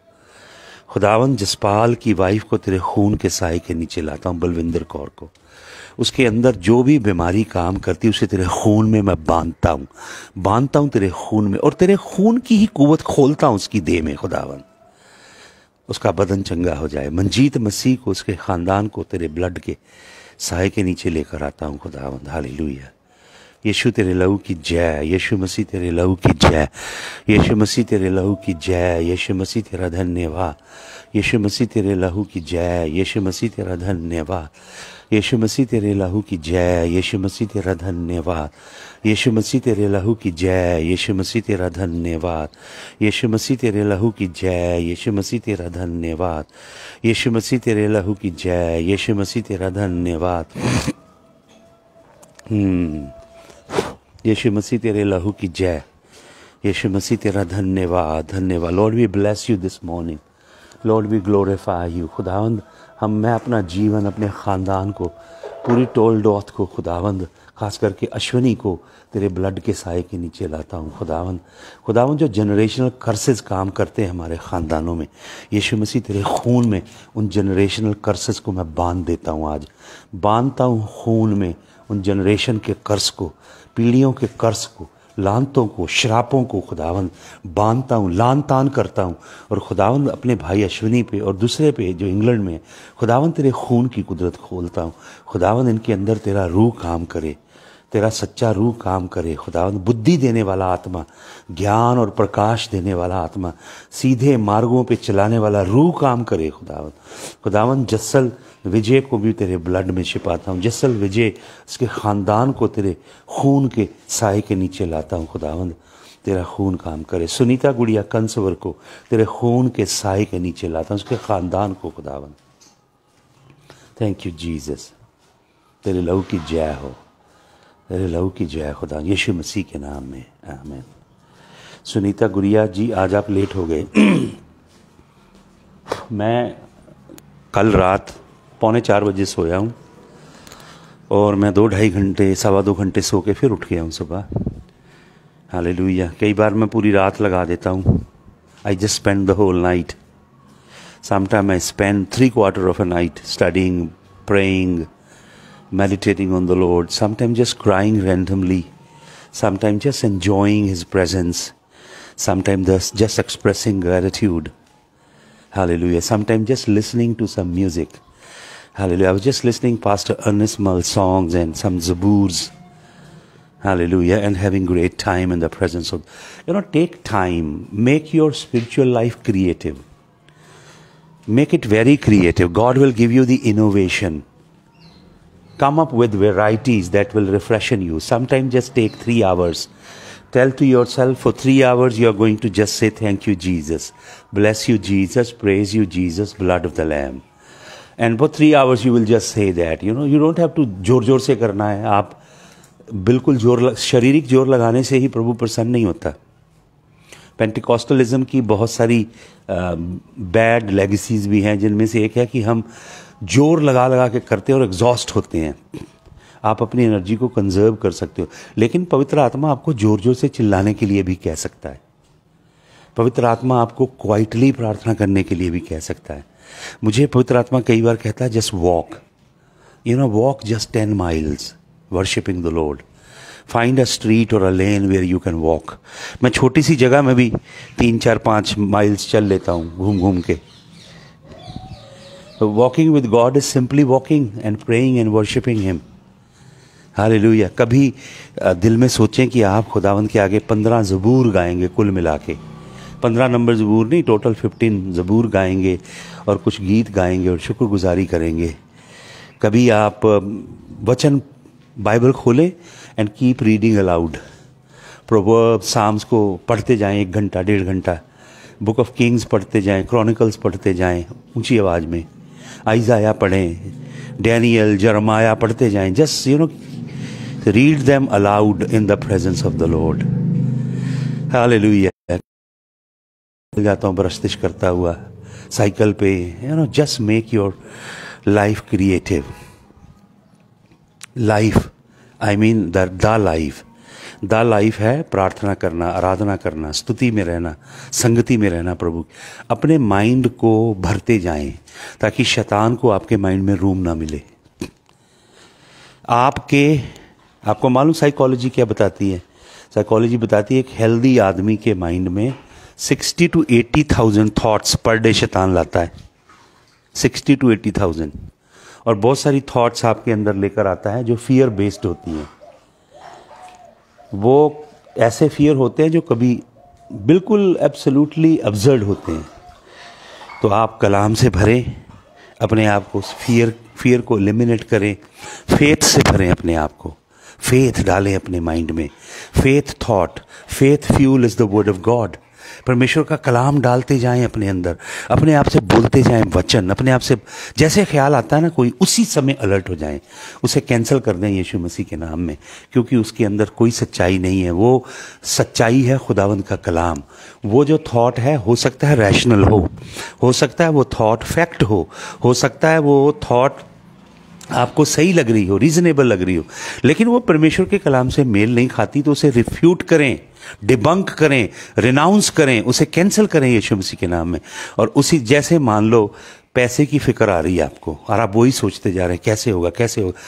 खुदावन जसपाल की वाइफ को तेरे खून के साय के नीचे लाता हूँ बलविंदर कौर को उसके अंदर जो भी बीमारी काम करती है उसे तेरे खून में मैं बांधता हूँ बांधता हूँ तेरे खून में और तेरे खून की ही कुवत खोलता हूँ उसकी देह में खुदावन उसका बदन चंगा हो जाए मंजीत मसीह को उसके ख़ानदान को तेरे ब्लड के साय के नीचे लेकर आता हूँ खुदावन हाल यीशु तेरे लहू की जय यीशु मसीह तेरे लहू की जय यीशु मसीह तेरे लहू की जय यीशु मसीह तेरा धन्यवाद यीशु मसीह तेरे लहू की जय यीशु मसीह तेरा धन्यवाद यीशु मसीह तेरे लहू की जय यीशु मसीह तेरा धन्यवाद यीशु मसीह तेरे लहू की जय यीशु मसीह तेरा धन्यवाद यीशु मसीह तेरे लहू की जय यीशु मसीह तेरा धन्यवाद यीशु मसीह तेरे लहू की जय यीशु मसीह तेरा धन्यवाद हम्म यीशु मसीह तेरे लहू की जय यीशु मसीह तेरा धन्यवाद धन्यवाद Lord we bless you this morning Lord we glorify you खुदावंद हम मैं अपना जीवन अपने ख़ानदान को पूरी टोल डॉथ को खुदावंद खास करके अश्वनी को तेरे ब्लड के साय के नीचे लाता हूँ खुदावंद खुदावंद जो जनरेशनल कर्सेज काम करते हैं हमारे ख़ानदानों में यीशु मसीह तेरे खून में उन जनरेशनल कर्सेज को मैं बांध देता हूँ आज बांधता हूँ खून में उन जनरेशन के कर्ज को पीढ़ियों के कर्ज को लानतों को शरापों को खुदावन बांधता हूँ लान तान करता हूँ और खुदावन अपने भाई अश्विनी पे और दूसरे पे जो इंग्लैंड में है खुदावन तेरे खून की कुदरत खोलता हूँ खुदावन इनके अंदर तेरा रूह काम करे तेरा सच्चा रूह काम करे खुदावन बुद्धि देने वाला आत्मा ज्ञान और प्रकाश देने वाला आत्मा सीधे मार्गों पे चलाने वाला रूह काम करे खुदावन खुदावन जसल विजय को भी तेरे ब्लड में छिपाता हूँ जसल विजय उसके ख़ानदान को तेरे खून के साय के नीचे लाता हूँ खुदावंद तेरा खून काम करे सुनीता गुड़िया कंसवर को तेरे खून के साय के नीचे लाता हूँ उसके ख़ानदान को खुदावंद थैंक यू जीसस तेरे लहू की जय हो तेरे लहू की जय खुदा यीशु मसीह के नाम में आमीन सुनीता गुड़िया जी आज आप लेट हो गए मैं कल रात पौने चार बजे सोया हूँ और मैं दो ढाई घंटे सवा दो घंटे सो के फिर उठ गया हूँ सुबह हाल लुइया कई बार मैं पूरी रात लगा देता हूँ I just spend the whole night sometime I spend three quarter of a night studying praying meditating on the Lord sometime just crying randomly sometime just enjoying his presence sometime just expressing gratitude hallelujah sometime just listening to some music Hallelujah. I was just listening Pastor Ernest Merle's songs and some Zabuds, Hallelujah. And having great time in the presence of, you know, take time. Make your spiritual life creative. Make it very creative. God will give you the innovation. Come up with varieties that will refreshen you. Sometimes just take three hours tell to yourself for three hours you are going to just say thank you jesus bless you jesus praise you jesus blood of the lamb and for three hours you will just say that you know you don't have to जोर जोर से करना है आप बिल्कुल जोर लग, शारीरिक जोर लगाने से ही प्रभु प्रसन्न नहीं होता पेंटिकॉस्टलिज्म की बहुत सारी बैड लेगेसीज भी हैं जिनमें से एक है कि हम जोर लगा लगा के करते हैं और एग्जॉस्ट होते हैं आप अपनी एनर्जी को कंजर्व कर सकते हो लेकिन पवित्र आत्मा आपको जोर जोर से चिल्लाने के लिए भी कह सकता है पवित्र आत्मा आपको क्वाइटली प्रार्थना करने के लिए भी कह सकता है मुझे पवित्र आत्मा कई बार कहता है just walk you know walk just ten miles worshipping the Lord find a street और a lane where you can walk मैं छोटी सी जगह में भी तीन चार पाँच माइल्स चल लेता हूँ घूम घूम के walking with God is simply walking and praying and worshipping him लुया कभी दिल में सोचें कि आप खुदावंद के आगे पंद्रह ज़बूर गाएंगे कुल मिला के पंद्रह नंबर ज़बूर नहीं टोटल फिफ्टीन ज़बूर गाएंगे और कुछ गीत गाएंगे और शुक्रगुजारी करेंगे कभी आप वचन बाइबल खोलें and keep reading aloud proverb psalms को पढ़ते जाएं एक घंटा डेढ़ घंटा बुक ऑफ किंग्स पढ़ते जाएं क्रॉनिकल्स पढ़ते जाएं ऊंची आवाज़ में आइजाया पढ़ें डैनियल जरमाया पढ़ते जाएं just you know read them aloud in the presence of the Lord हाल जाता हूँ ब्रस्तिश करता हुआ साइकिल पे you know just make your life creative life I mean the the life the life है प्रार्थना करना आराधना करना स्तुति में रहना संगति में रहना प्रभु अपने माइंड को भरते जाएं ताकि शैतान को आपके माइंड में रूम ना मिले आपके आपको मालूम साइकोलॉजी क्या बताती है साइकोलॉजी बताती है एक हेल्दी आदमी के माइंड में sixty two eighty thousand thoughts per day शैतान लाता है सिक्सटी टू एटी थाउजेंड और बहुत सारी थाट्स आपके अंदर लेकर आता है जो फियर बेस्ड होती हैं वो ऐसे फियर होते हैं जो कभी बिल्कुल एब्सोल्युटली अब्जर्ड होते हैं तो आप कलाम से भरें अपने आप को फियर फियर को एलिमिनेट करें फेथ से भरें अपने आप को फेथ डालें अपने माइंड में faith thought faith fuel is the word of God परमेश्वर का कलाम डालते जाएं अपने अंदर अपने आप से बोलते जाएं वचन अपने आप से जैसे ख्याल आता है ना कोई उसी समय अलर्ट हो जाएं उसे कैंसिल कर दें यीशु मसीह के नाम में क्योंकि उसके अंदर कोई सच्चाई नहीं है वो सच्चाई है खुदावंद का कलाम वो जो थॉट है हो सकता है रैशनल हो हो सकता है वो थॉट फैक्ट हो हो सकता है वो थॉट आपको सही लग रही हो रीजनेबल लग रही हो लेकिन वो परमेश्वर के कलाम से मेल नहीं खाती तो उसे रिफ्यूट करें डिबंक करें रिनाउंस करें उसे कैंसिल करें यीशु मसीह के नाम में और उसी जैसे मान लो पैसे की फिक्र आ रही है आपको और आप वही सोचते जा रहे हैं कैसे होगा कैसे होगा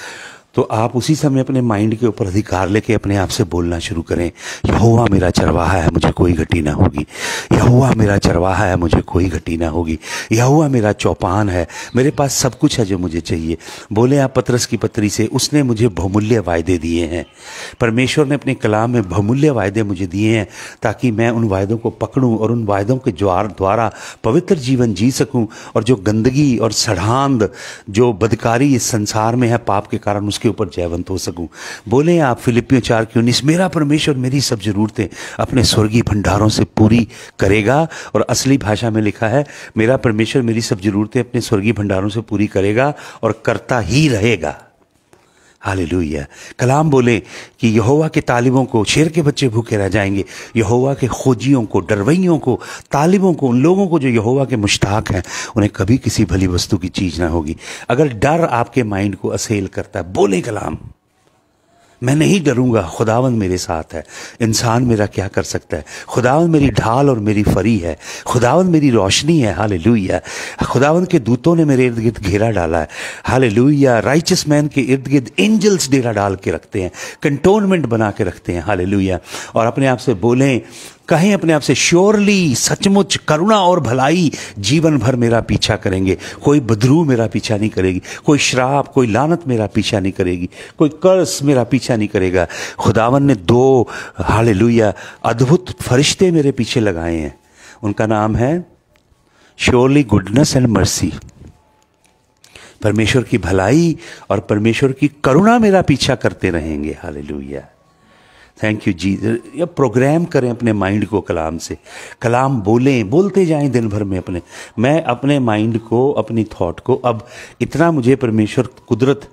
तो आप उसी समय अपने माइंड के ऊपर अधिकार लेके अपने आप से बोलना शुरू करें यहोवा मेरा चरवाहा है मुझे कोई घटी ना होगी यहोवा मेरा चरवाहा है मुझे कोई घटी ना होगी यहोवा मेरा चौपान है मेरे पास सब कुछ है जो मुझे चाहिए बोले आप पत्रस की पत्री से उसने मुझे बहुमूल्य वायदे दिए हैं परमेश्वर ने अपने कलाम में बहुमूल्य वायदे मुझे दिए हैं ताकि मैं उन वायदों को पकड़ूँ और उन वायदों के द्वार द्वारा पवित्र जीवन जी सकूँ और जो गंदगी और सड़ांध जो बदकारी इस संसार में है पाप के कारण उसके उसके ऊपर जयवंत हो सकूं बोले आप फिलिपियो चार की उन्नीस मेरा परमेश्वर मेरी सब ज़रूरतें अपने स्वर्गीय भंडारों से पूरी करेगा और असली भाषा में लिखा है मेरा परमेश्वर मेरी सब ज़रूरतें अपने स्वर्गीय भंडारों से पूरी करेगा और करता ही रहेगा हालेलुया कलाम बोले कि यहोवा के तालिबों को शेर के बच्चे भूखे रह जाएंगे यहोवा के खोजियों को डरवैयों को तालिबों को उन लोगों को जो यहोवा के मुश्ताक हैं उन्हें कभी किसी भली वस्तु की चीज़ ना होगी अगर डर आपके माइंड को असेल करता है बोले कलाम मैं नहीं डरूंगा खुदावन मेरे साथ है इंसान मेरा क्या कर सकता है खुदावन मेरी ढाल और मेरी फरी है खुदावन मेरी रोशनी है हाल लुइया खुदावन के दूतों ने मेरे इर्द गिर्द घेरा डाला है हाल लुया राइचस मैन के इर्द गिर्द एंजल्स डेरा डाल के रखते हैं कंटोनमेंट बना के रखते हैं हाल और अपने आप से बोलें कहें अपने आप से श्योरली सचमुच करुणा और भलाई जीवन भर मेरा पीछा करेंगे कोई बदरू मेरा पीछा नहीं करेगी कोई श्राप कोई लानत मेरा पीछा नहीं करेगी कोई कर्स मेरा पीछा नहीं करेगा खुदावन ने दो हाल अद्भुत फरिश्ते मेरे पीछे लगाए हैं उनका नाम है श्योरली गुडनेस एंड मर्सी परमेश्वर की भलाई और परमेश्वर की करुणा मेरा पीछा करते रहेंगे लुया थैंक यू जी या प्रोग्राम करें अपने माइंड को कलाम से कलाम बोलें बोलते जाएं दिन भर में अपने मैं अपने माइंड को अपनी थॉट को अब इतना मुझे परमेश्वर कुदरत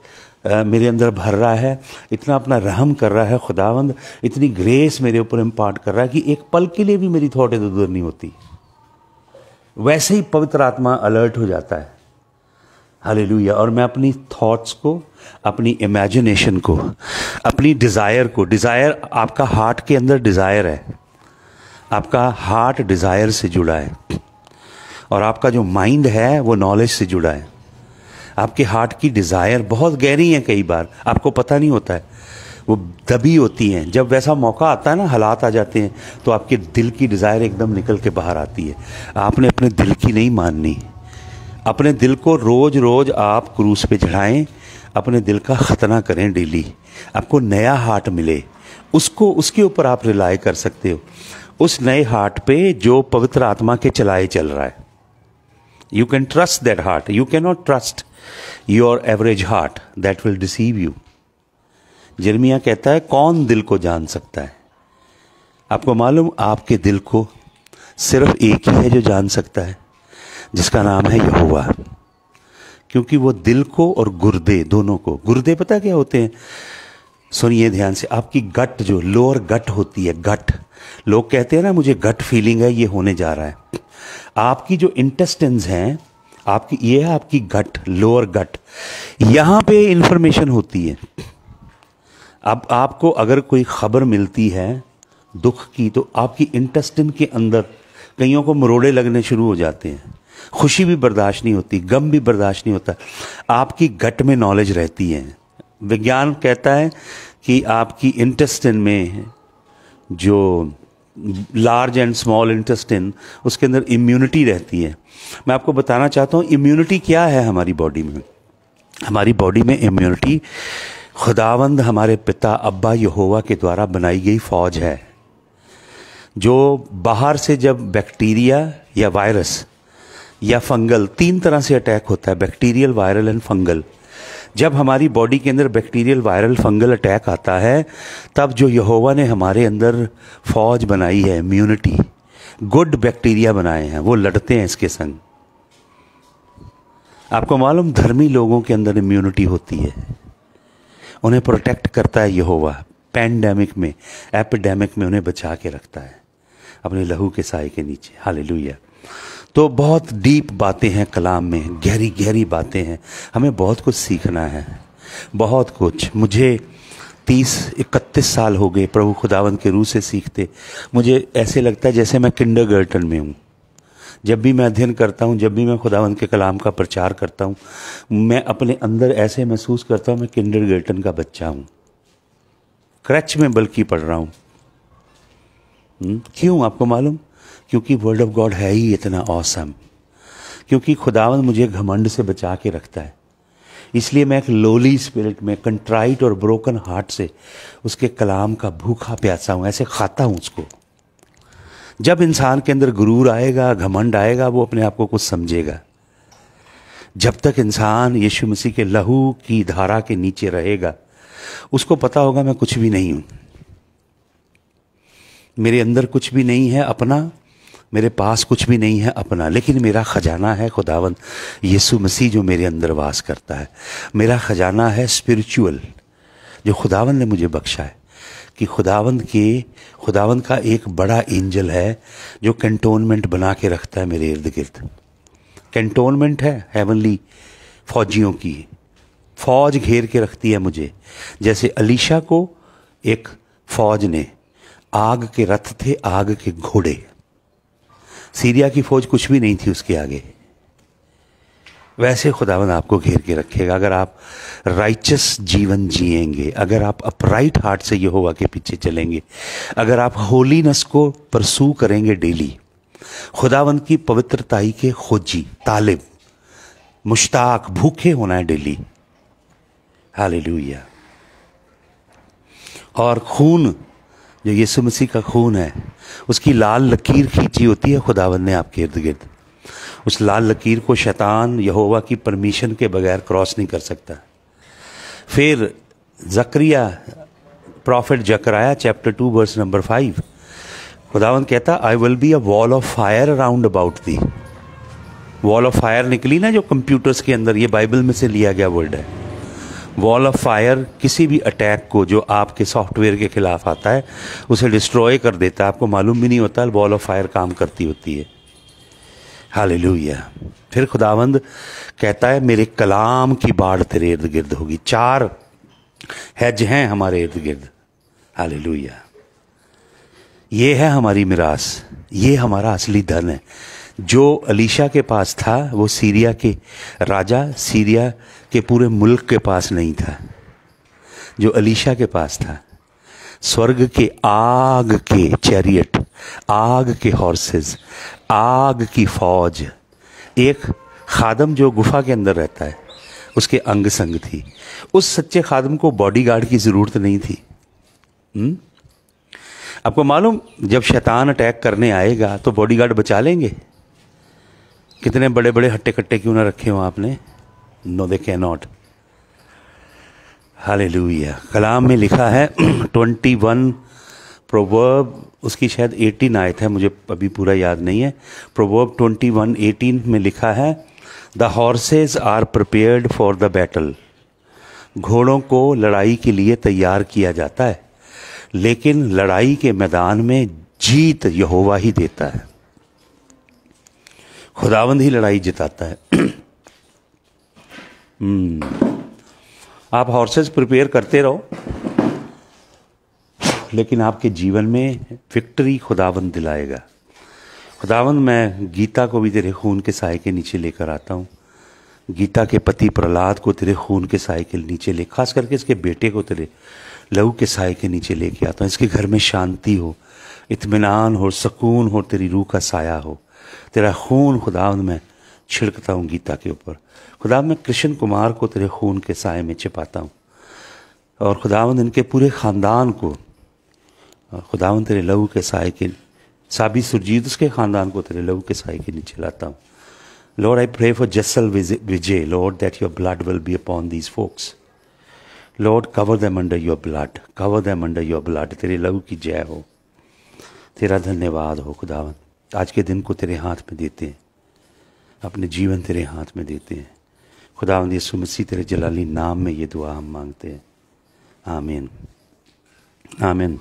मेरे अंदर भर रहा है इतना अपना रहम कर रहा है खुदावंद इतनी ग्रेस मेरे ऊपर इम्पार्ट कर रहा है कि एक पल के लिए भी मेरी थॉट इधर उधर नहीं होती वैसे ही पवित्र आत्मा अलर्ट हो जाता है हालेलुया और मैं अपनी थॉट्स को अपनी इमेजिनेशन को अपनी डिज़ायर को डिज़ायर आपका हार्ट के अंदर डिज़ायर है आपका हार्ट डिज़ायर से जुड़ा है और आपका जो माइंड है वो नॉलेज से जुड़ा है आपके हार्ट की डिज़ायर बहुत गहरी है कई बार आपको पता नहीं होता है वो दबी होती हैं जब वैसा मौका आता है ना हालात आ जाते हैं तो आपके दिल की डिज़ायर एकदम निकल के बाहर आती है आपने अपने दिल की नहीं माननी अपने दिल को रोज़ रोज़ आप क्रूस पे चढ़ाएं अपने दिल का ख़तना करें डेली आपको नया हार्ट मिले उसको उसके ऊपर आप रिलाय कर सकते हो उस नए हार्ट पे जो पवित्र आत्मा के चलाए चल रहा है you can trust that heart you can not trust your average heart that will deceive you Jeremiah कहता है कौन दिल को जान सकता है आपको मालूम आपके दिल को सिर्फ एक ही है जो जान सकता है जिसका नाम है यहुआ क्योंकि वो दिल को और गुर्दे दोनों को गुर्दे पता क्या होते हैं सुनिए ध्यान से आपकी गट जो लोअर गट होती है गट लोग कहते हैं ना मुझे गट फीलिंग है ये होने जा रहा है आपकी जो इंटेस्टेंस हैं आपकी ये है आपकी गट लोअर गट यहां पे इंफॉर्मेशन होती है अब आपको अगर कोई खबर मिलती है दुख की तो आपकी इंटेस्टिन के अंदर कईयों को मरोड़े लगने शुरू हो जाते हैं खुशी भी बर्दाश्त नहीं होती गम भी बर्दाश्त नहीं होता आपकी गट में नॉलेज रहती है विज्ञान कहता है कि आपकी इंटेस्टिन में जो लार्ज एंड स्मॉल इंटेस्टिन उसके अंदर इम्यूनिटी रहती है मैं आपको बताना चाहता हूँ इम्यूनिटी क्या है हमारी बॉडी में हमारी बॉडी में इम्यूनिटी खुदावंद हमारे पिता अब्बा यहोवा के द्वारा बनाई गई फौज है जो बाहर से जब बैक्टीरिया या वायरस या फंगल तीन तरह से अटैक होता है बैक्टीरियल वायरल एंड फंगल जब हमारी बॉडी के अंदर बैक्टीरियल वायरल फंगल अटैक आता है तब जो यहोवा ने हमारे अंदर फौज बनाई है इम्यूनिटी गुड बैक्टीरिया बनाए हैं वो लड़ते हैं इसके संग आपको मालूम धर्मी लोगों के अंदर इम्यूनिटी होती है उन्हें प्रोटेक्ट करता है यहोवा पैंडेमिक में एपिडेमिक में उन्हें बचा के रखता है अपने लहू के साय के नीचे हाल लुया तो बहुत डीप बातें हैं कलाम में गहरी गहरी बातें हैं हमें बहुत कुछ सीखना है बहुत कुछ मुझे तीस इकतीस साल हो गए प्रभु खुदावंत के रूह से सीखते मुझे ऐसे लगता है जैसे मैं किंडर में हूँ जब भी मैं अध्ययन करता हूँ जब भी मैं खुदावंत के कलाम का प्रचार करता हूँ मैं अपने अंदर ऐसे महसूस करता हूँ मैं किंडर का बच्चा हूँ क्रच में बल्कि पढ़ रहा हूँ हम्म, क्यों आपको मालूम क्योंकि वर्ड ऑफ गॉड है ही इतना औसम क्योंकि खुदावन मुझे घमंड से बचा के रखता है इसलिए मैं एक लोली स्पिरिट में कंट्राइट और ब्रोकन हार्ट से उसके कलाम का भूखा प्यासा हूँ ऐसे खाता हूँ उसको जब इंसान के अंदर गुरूर आएगा घमंड आएगा वो अपने आप को कुछ समझेगा जब तक इंसान यीशु मसीह के लहू की धारा के नीचे रहेगा उसको पता होगा मैं कुछ भी नहीं हूँ मेरे अंदर कुछ भी नहीं है अपना मेरे पास कुछ भी नहीं है अपना लेकिन मेरा ख़जाना है खुदावन यीशु मसीह जो मेरे अंदर वास करता है मेरा ख़जाना है स्पिरिचुअल जो खुदावन ने मुझे बख्शा है कि खुदावंद के खुदावंद का एक बड़ा एंजल है जो कंटोनमेंट बना के रखता है मेरे इर्द गिर्द कंटोनमेंट है हेवनली फौजियों की फौज घेर के रखती है मुझे जैसे अलीशा को एक फौज ने आग के रथ थे आग के घोड़े सीरिया की फ़ौज कुछ भी नहीं थी उसके आगे वैसे खुदावन आपको घेर के रखेगा अगर आप राइचस जीवन जिएंगे अगर आप अपराइट हार्ट से होगा के पीछे चलेंगे अगर आप होलीनेस को परसू करेंगे डेली खुदावन की पवित्रताई के खोजी तालिब मुश्ताक भूखे होना है डेली हालेलुया और खून जो यीशु मसीह का खून है उसकी लाल लकीर खींची होती है खुदावन ने आपके इर्द गिर्द उस लाल लकीर को शैतान यहोवा की परमिशन के बगैर क्रॉस नहीं कर सकता फिर Zechariah prophet Zechariah chapter two verse number five खुदावन कहता I will be a wall of fire around about the wall of fire निकली ना जो कंप्यूटर्स के अंदर ये बाइबल में से लिया गया वर्ड है वॉल ऑफ फायर किसी भी अटैक को जो आपके सॉफ्टवेयर के खिलाफ आता है उसे डिस्ट्रॉय कर देता है आपको मालूम भी नहीं होता वॉल ऑफ फायर काम करती होती है हाल फिर खुदावंद कहता है मेरे कलाम की बाढ़ तेरे इर्द गिर्द होगी चार हैज हैं हमारे इर्द गिर्द हाल ये है हमारी मिरास ये हमारा असली धन है जो अलीशा के पास था वो सीरिया के राजा सीरिया कि पूरे मुल्क के पास नहीं था जो अलीशा के पास था स्वर्ग के आग के चैरियट आग के हॉर्सेस आग की फौज एक खादम जो गुफा के अंदर रहता है उसके अंग संग थी उस सच्चे खादम को बॉडीगार्ड की ज़रूरत नहीं थी हुँ? हम्म? आपको मालूम जब शैतान अटैक करने आएगा तो बॉडीगार्ड बचा लेंगे कितने बड़े बड़े हट्टे कट्टे क्यों ना रखे हो आपने नो दे कैन नॉट हाल कलाम में लिखा है ट्वेंटी वन प्रोवर्ब उसकी शायद एटीन आयत है मुझे अभी पूरा याद नहीं है प्रोवर्ब ट्वेंटी वन एटीन में लिखा है the horses are prepared for the battle घोड़ों को लड़ाई के लिए तैयार किया जाता है लेकिन लड़ाई के मैदान में जीत यहोवा ही देता है खुदावंद ही लड़ाई जिताता है हम्म। आप हॉर्सेस प्रिपेयर करते रहो लेकिन आपके जीवन में विक्ट्री खुदावन दिलाएगा खुदावन मैं गीता को भी तेरे खून के साय के नीचे लेकर आता हूँ गीता के पति प्रहलाद को तेरे खून के साय के नीचे ले खास करके इसके बेटे को तेरे लहू के साय के नीचे लेके आता हूँ इसके घर में शांति हो इतमान हो सकून हो तेरी रूह का साया हो तेरा खून खुदावन मैं छिड़कता हूँ गीता के ऊपर खुदा मैं कृष्ण कुमार को तेरे खून के साय में छिपाता हूँ और खुदावंद इनके पूरे ख़ानदान को खुदावंद तेरे लहू के साय के साबी सुरजीत उसके ख़ानदान को तेरे लहू के साय के नीचे लाता हूँ लॉर्ड आई प्रे फॉर जसल Vijay lord that your blood will be upon these folks lord cover them under your blood cover them under your blood तेरे लहू की जय हो तेरा धन्यवाद हो खुदावंद आज के दिन को तेरे हाथ में देते हैं अपने जीवन तेरे हाथ में देते हैं खुदा यसु मसीह तेरे जलाली नाम में ये दुआ हम मांगते हैं आमीन आमीन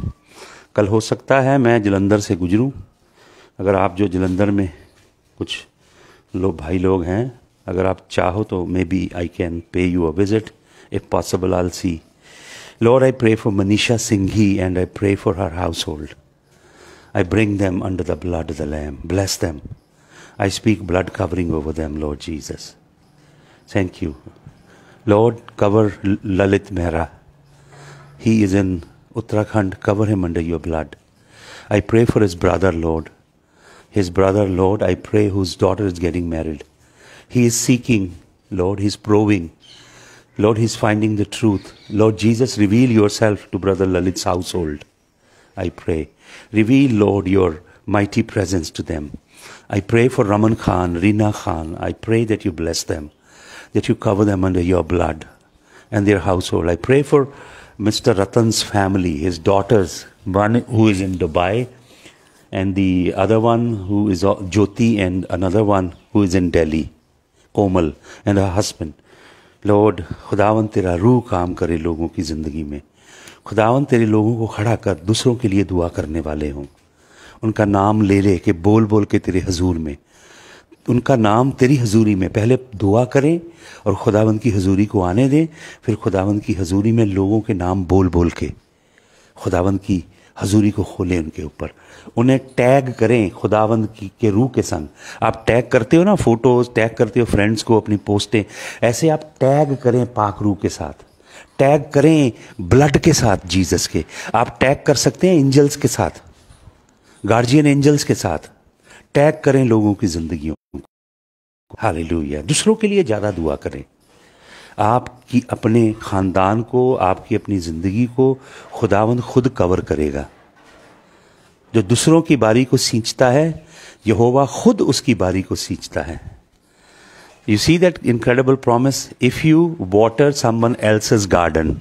कल हो सकता है मैं जलंधर से गुजरूं अगर आप जो जलंधर में कुछ लोग भाई लोग हैं अगर आप चाहो तो may be I can pay you a visit if possible all see lord I pray for Manisha he and I pray for her household I bring them under the blood the lamb bless them I speak blood covering over them lord Jesus Thank you. Lord, cover Lalit Mehra. He is in Uttarakhand. Cover him under your blood. I pray for his brother, Lord. His brother, Lord, I pray, whose daughter is getting married. He is seeking, Lord, he's probing. Lord, he's finding the truth. Lord Jesus, reveal yourself to Brother Lalit's household. I pray. Reveal, Lord, your mighty presence to them. I pray for Raman Khan, Rina Khan. I pray that you bless them. that you cover them under your blood and their household. I pray for Mr. Ratan's family, his daughters, one who is in Dubai, and the other one who is Jyoti, and another one who is in Delhi, Komal, and her husband. Lord खुदावन तेरा रूह काम करे लोगों की ज़िंदगी में खुदावन तेरे लोगों को खड़ा कर दूसरों के लिए दुआ करने वाले हों उनका नाम ले ले के बोल बोल के तेरे हजूर में उनका नाम तेरी हजूरी में पहले दुआ करें और खुदावंद की हजूरी को आने दें फिर खुदावंद की हजूरी में लोगों के नाम बोल बोल के खुदावंद की हजूरी को खोलें उनके ऊपर उन्हें टैग करें खुदावंद की के रूह के संग आप टैग करते हो ना फ़ोटोज़ टैग करते हो फ्रेंड्स को अपनी पोस्टें ऐसे आप टैग करें पाक रूह के साथ टैग करें ब्लड के साथ जीसस के आप टैग कर सकते हैं एंजल्स के साथ गार्जियन एंजल्स के साथ टैग करें लोगों की जिंदगियों को हाल दूसरों के लिए ज़्यादा दुआ करें आपकी अपने ख़ानदान को आपकी अपनी ज़िंदगी को खुदावंद खुद कवर करेगा जो दूसरों की बारी को सींचता है यहोवा खुद उसकी बारी को सींचता है you see that incredible promise if you water someone else's garden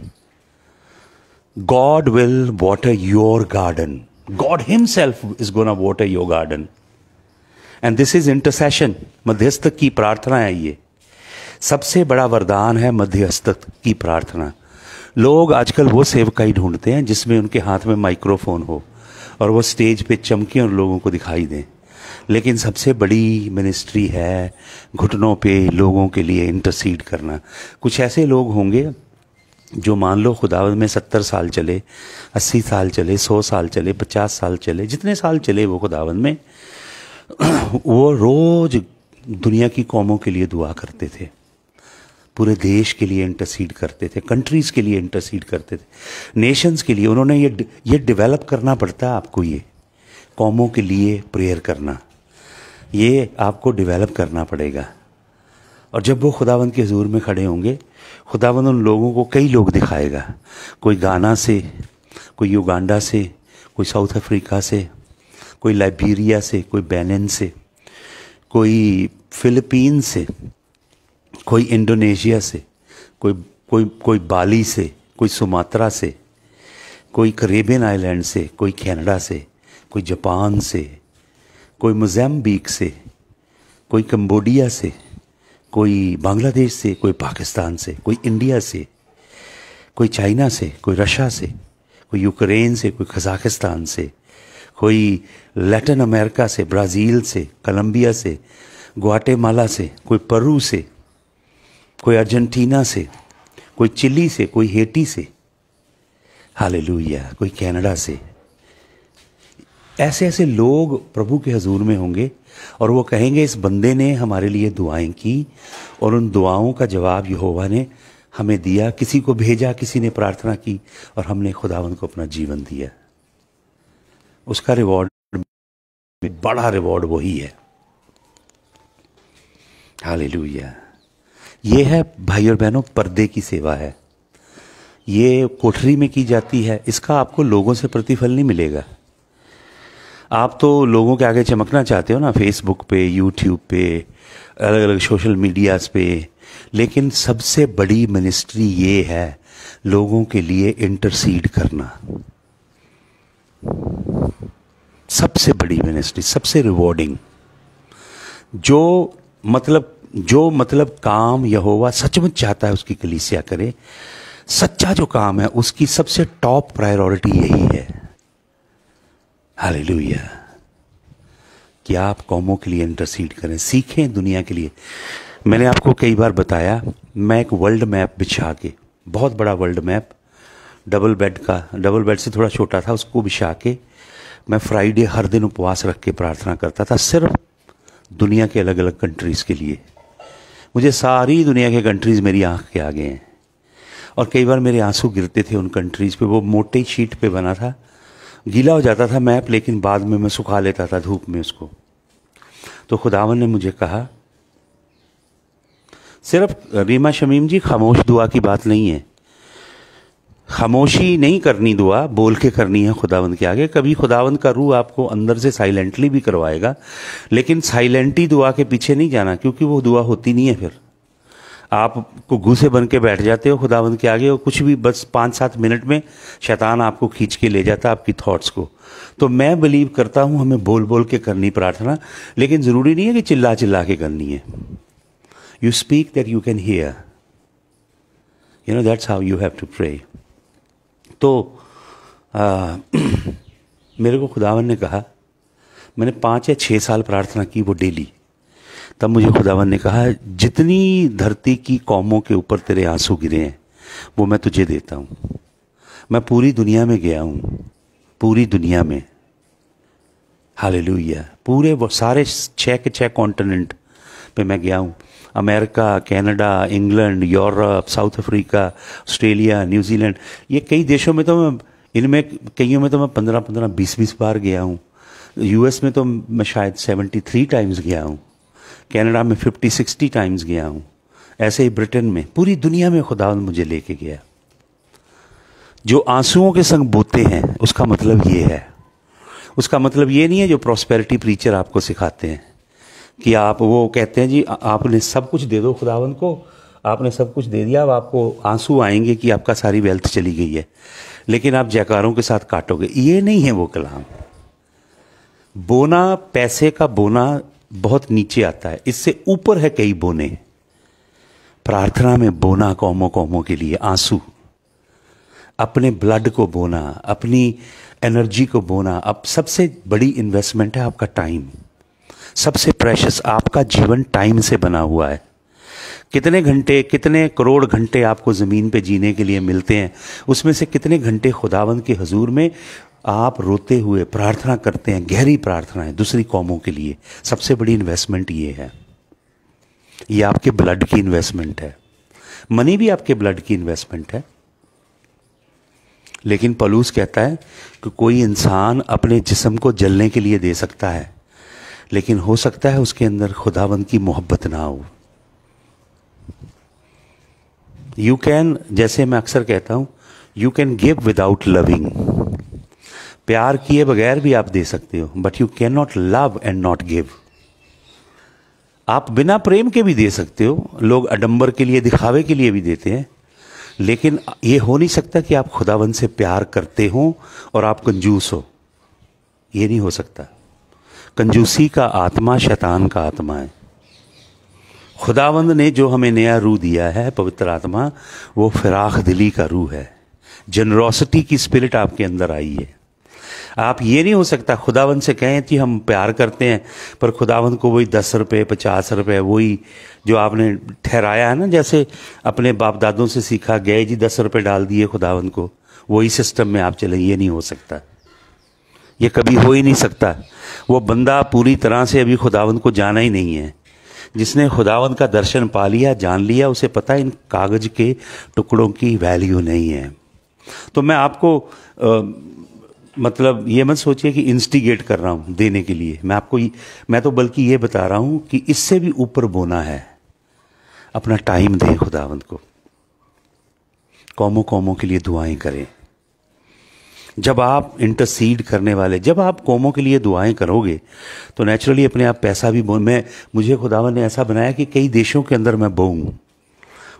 God will water your garden God himself is gonna water your garden and this is intercession मध्यस्थ की प्रार्थना है ये सबसे बड़ा वरदान है मध्यस्थ की प्रार्थना लोग आजकल वो सेवकाई ढूंढते हैं जिसमें उनके हाथ में माइक्रोफोन हो और वो स्टेज पे चमके और लोगों को दिखाई दें लेकिन सबसे बड़ी मिनिस्ट्री है घुटनों पे लोगों के लिए इंटरसीड करना कुछ ऐसे लोग होंगे जो मान लो खुदावंद में सत्तर साल चले अस्सी साल चले सौ साल चले पचास साल चले जितने साल चले वो खुदावंद में वो रोज़ दुनिया की कौमों के लिए दुआ करते थे पूरे देश के लिए इंटरसीड करते थे कंट्रीज़ के लिए इंटरसीड करते थे नेशंस के लिए उन्होंने ये ये डेवलप करना पड़ता है आपको ये कौमों के लिए प्रेयर करना ये आपको डेवलप करना पड़ेगा और जब वो खुदावंद के हजूर में खड़े होंगे खुदावंद उन लोगों को कई लोग दिखाएगा कोई गाना से कोई युगांडा से कोई साउथ अफ्रीका से कोई लाइबीरिया से कोई बेनिन से कोई फ़िलिपीन से कोई इंडोनेशिया से कोई कोई कोई बाली से कोई सुमात्रा से कोई करेबियन आइलैंड से कोई कनाडा से कोई जापान से कोई मोजैम्बिक से कोई कंबोडिया से कोई बांग्लादेश से कोई पाकिस्तान से कोई इंडिया से कोई चाइना से कोई रशिया से कोई यूक्रेन से कोई कजाकिस्तान से कोई लैटिन अमेरिका से ब्राज़ील से कोलंबिया से ग्वाटेमाला से कोई परू से कोई अर्जेंटीना से कोई चिली से कोई हेटी से हाल कोई कनाडा से ऐसे ऐसे लोग प्रभु के हजूर में होंगे और वो कहेंगे इस बंदे ने हमारे लिए दुआएं की और उन दुआओं का जवाब यहोवा ने हमें दिया किसी को भेजा किसी ने प्रार्थना की और हमने खुदावन को अपना जीवन दिया उसका रिवॉर्ड बड़ा रिवॉर्ड वही है हाल ये है भाई और बहनों पर्दे की सेवा है ये कोठरी में की जाती है इसका आपको लोगों से प्रतिफल नहीं मिलेगा आप तो लोगों के आगे चमकना चाहते हो ना फेसबुक पे यूट्यूब पे अलग अलग सोशल मीडियाज़ पे लेकिन सबसे बड़ी मिनिस्ट्री ये है लोगों के लिए इंटरसीड करना सबसे बड़ी मिनिस्ट्री सबसे रिवॉर्डिंग जो मतलब जो मतलब काम यहोवा सचमुच चाहता है उसकी कलीसिया करे सच्चा जो काम है उसकी सबसे टॉप प्रायोरिटी यही है हालेलुया कि आप कौमों के लिए इंटरसीड करें सीखें दुनिया के लिए मैंने आपको कई बार बताया मैं एक वर्ल्ड मैप बिछा के बहुत बड़ा वर्ल्ड मैप डबल बेड का डबल बेड से थोड़ा छोटा था उसको बिछा के मैं फ्राइडे हर दिन उपवास रख के प्रार्थना करता था सिर्फ दुनिया के अलग अलग कंट्रीज़ के लिए मुझे सारी दुनिया के कंट्रीज़ मेरी आंख के आगे हैं और कई बार मेरे आंसू गिरते थे उन कंट्रीज़ पे वो मोटे शीट पे बना था गीला हो जाता था मैप लेकिन बाद में मैं सुखा लेता था धूप में उसको तो खुदावन ने मुझे कहा सिर्फ रीमा शमीम जी खामोश दुआ की बात नहीं है खामोशी नहीं करनी दुआ बोल के करनी है खुदावंद के आगे कभी खुदावंद का रूह आपको अंदर से साइलेंटली भी करवाएगा लेकिन साइलेंटली दुआ के पीछे नहीं जाना क्योंकि वो दुआ होती नहीं है फिर आपको घूसे बन के बैठ जाते हो खुदावंद के आगे और कुछ भी बस पाँच सात मिनट में शैतान आपको खींच के ले जाता है आपकी थॉट्स को तो मैं बिलीव करता हूँ हमें बोल बोल के करनी प्रार्थना लेकिन ज़रूरी नहीं है कि चिल्ला चिल्ला के करनी है you speak that you can hear you know that's how you have to pray तो आ, मेरे को खुदावन ने कहा मैंने पाँच या छः साल प्रार्थना की वो डेली तब मुझे खुदावन ने कहा जितनी धरती की कौमों के ऊपर तेरे आंसू गिरे हैं वो मैं तुझे देता हूँ मैं पूरी दुनिया में गया हूँ पूरी दुनिया में हाल पूरे वो सारे छः के छः कॉन्टिनेंट पे मैं गया हूँ America Canada England Europe South Africa Australia New Zealand ये कई देशों में तो मैं इनमें कईयों में तो मैं पंद्रह पंद्रह बीस बीस बार गया हूँ यूएस में तो मैं शायद सेवेंटी थ्री टाइम्स गया हूँ कनाडा में फिफ्टी सिक्सटी टाइम्स गया हूँ ऐसे ही ब्रिटेन में पूरी दुनिया में खुदा मुझे लेके गया जो आंसुओं के संग बोते हैं उसका मतलब ये है उसका मतलब ये नहीं है जो प्रॉस्पेरिटी प्रीचर आपको सिखाते हैं कि आप वो कहते हैं जी आपने सब कुछ दे दो खुदावन को आपने सब कुछ दे दिया अब आपको आंसू आएंगे कि आपका सारी वेल्थ चली गई है लेकिन आप जयकारों के साथ काटोगे ये नहीं है वो कलाम बोना पैसे का बोना बहुत नीचे आता है इससे ऊपर है कई बोने प्रार्थना में बोना कौमों कौमों के लिए आंसू अपने ब्लड को बोना अपनी एनर्जी को बोना अब सबसे बड़ी इन्वेस्टमेंट है आपका टाइम सबसे प्रेशस आपका जीवन टाइम से बना हुआ है कितने घंटे कितने करोड़ घंटे आपको ज़मीन पे जीने के लिए मिलते हैं उसमें से कितने घंटे खुदावंद के हजूर में आप रोते हुए प्रार्थना करते हैं गहरी प्रार्थनाएं दूसरी कौमों के लिए सबसे बड़ी इन्वेस्टमेंट ये है ये आपके ब्लड की इन्वेस्टमेंट है मनी भी आपके ब्लड की इन्वेस्टमेंट है लेकिन पलूस कहता है कि कोई इंसान अपने जिस्म को जलने के लिए दे सकता है लेकिन हो सकता है उसके अंदर खुदावन की मोहब्बत ना हो यू कैन जैसे मैं अक्सर कहता हूं you can give without loving प्यार किए बगैर भी आप दे सकते हो but you can not love and not give आप बिना प्रेम के भी दे सकते हो लोग अडंबर के लिए दिखावे के लिए भी देते हैं लेकिन ये हो नहीं सकता कि आप खुदावन से प्यार करते हो और आप कंजूस हो ये नहीं हो सकता कंजूसी का आत्मा शैतान का आत्मा है खुदावंद ने जो हमें नया रूह दिया है पवित्र आत्मा वो फिराख दिली का रूह है जनरोसिटी की स्पिरिट आपके अंदर आई है आप ये नहीं हो सकता खुदावन से कहें कि हम प्यार करते हैं पर खुदावन को वही दस रुपये पचास रुपये वही जो आपने ठहराया है ना जैसे अपने बाप दादों से सीखा गए जी दस रुपये डाल दिए खुदावन को वही सिस्टम में आप चले ये नहीं हो सकता ये कभी हो ही नहीं सकता वो बंदा पूरी तरह से अभी खुदावंद को जाना ही नहीं है जिसने खुदावंद का दर्शन पा लिया जान लिया उसे पता इन कागज के टुकड़ों की वैल्यू नहीं है तो मैं आपको आ, मतलब ये मत सोचिए कि इंस्टिगेट कर रहा हूँ देने के लिए मैं आपको मैं तो बल्कि ये बता रहा हूँ कि इससे भी ऊपर बोना है अपना टाइम दें खुदावंद को कौमों कौमों के लिए दुआएं करें जब आप इंटरसीड करने वाले जब आप कौमों के लिए दुआएं करोगे तो नेचुरली अपने आप पैसा भी मैं मुझे खुदावन ने ऐसा बनाया कि कई देशों के अंदर मैं बोऊँ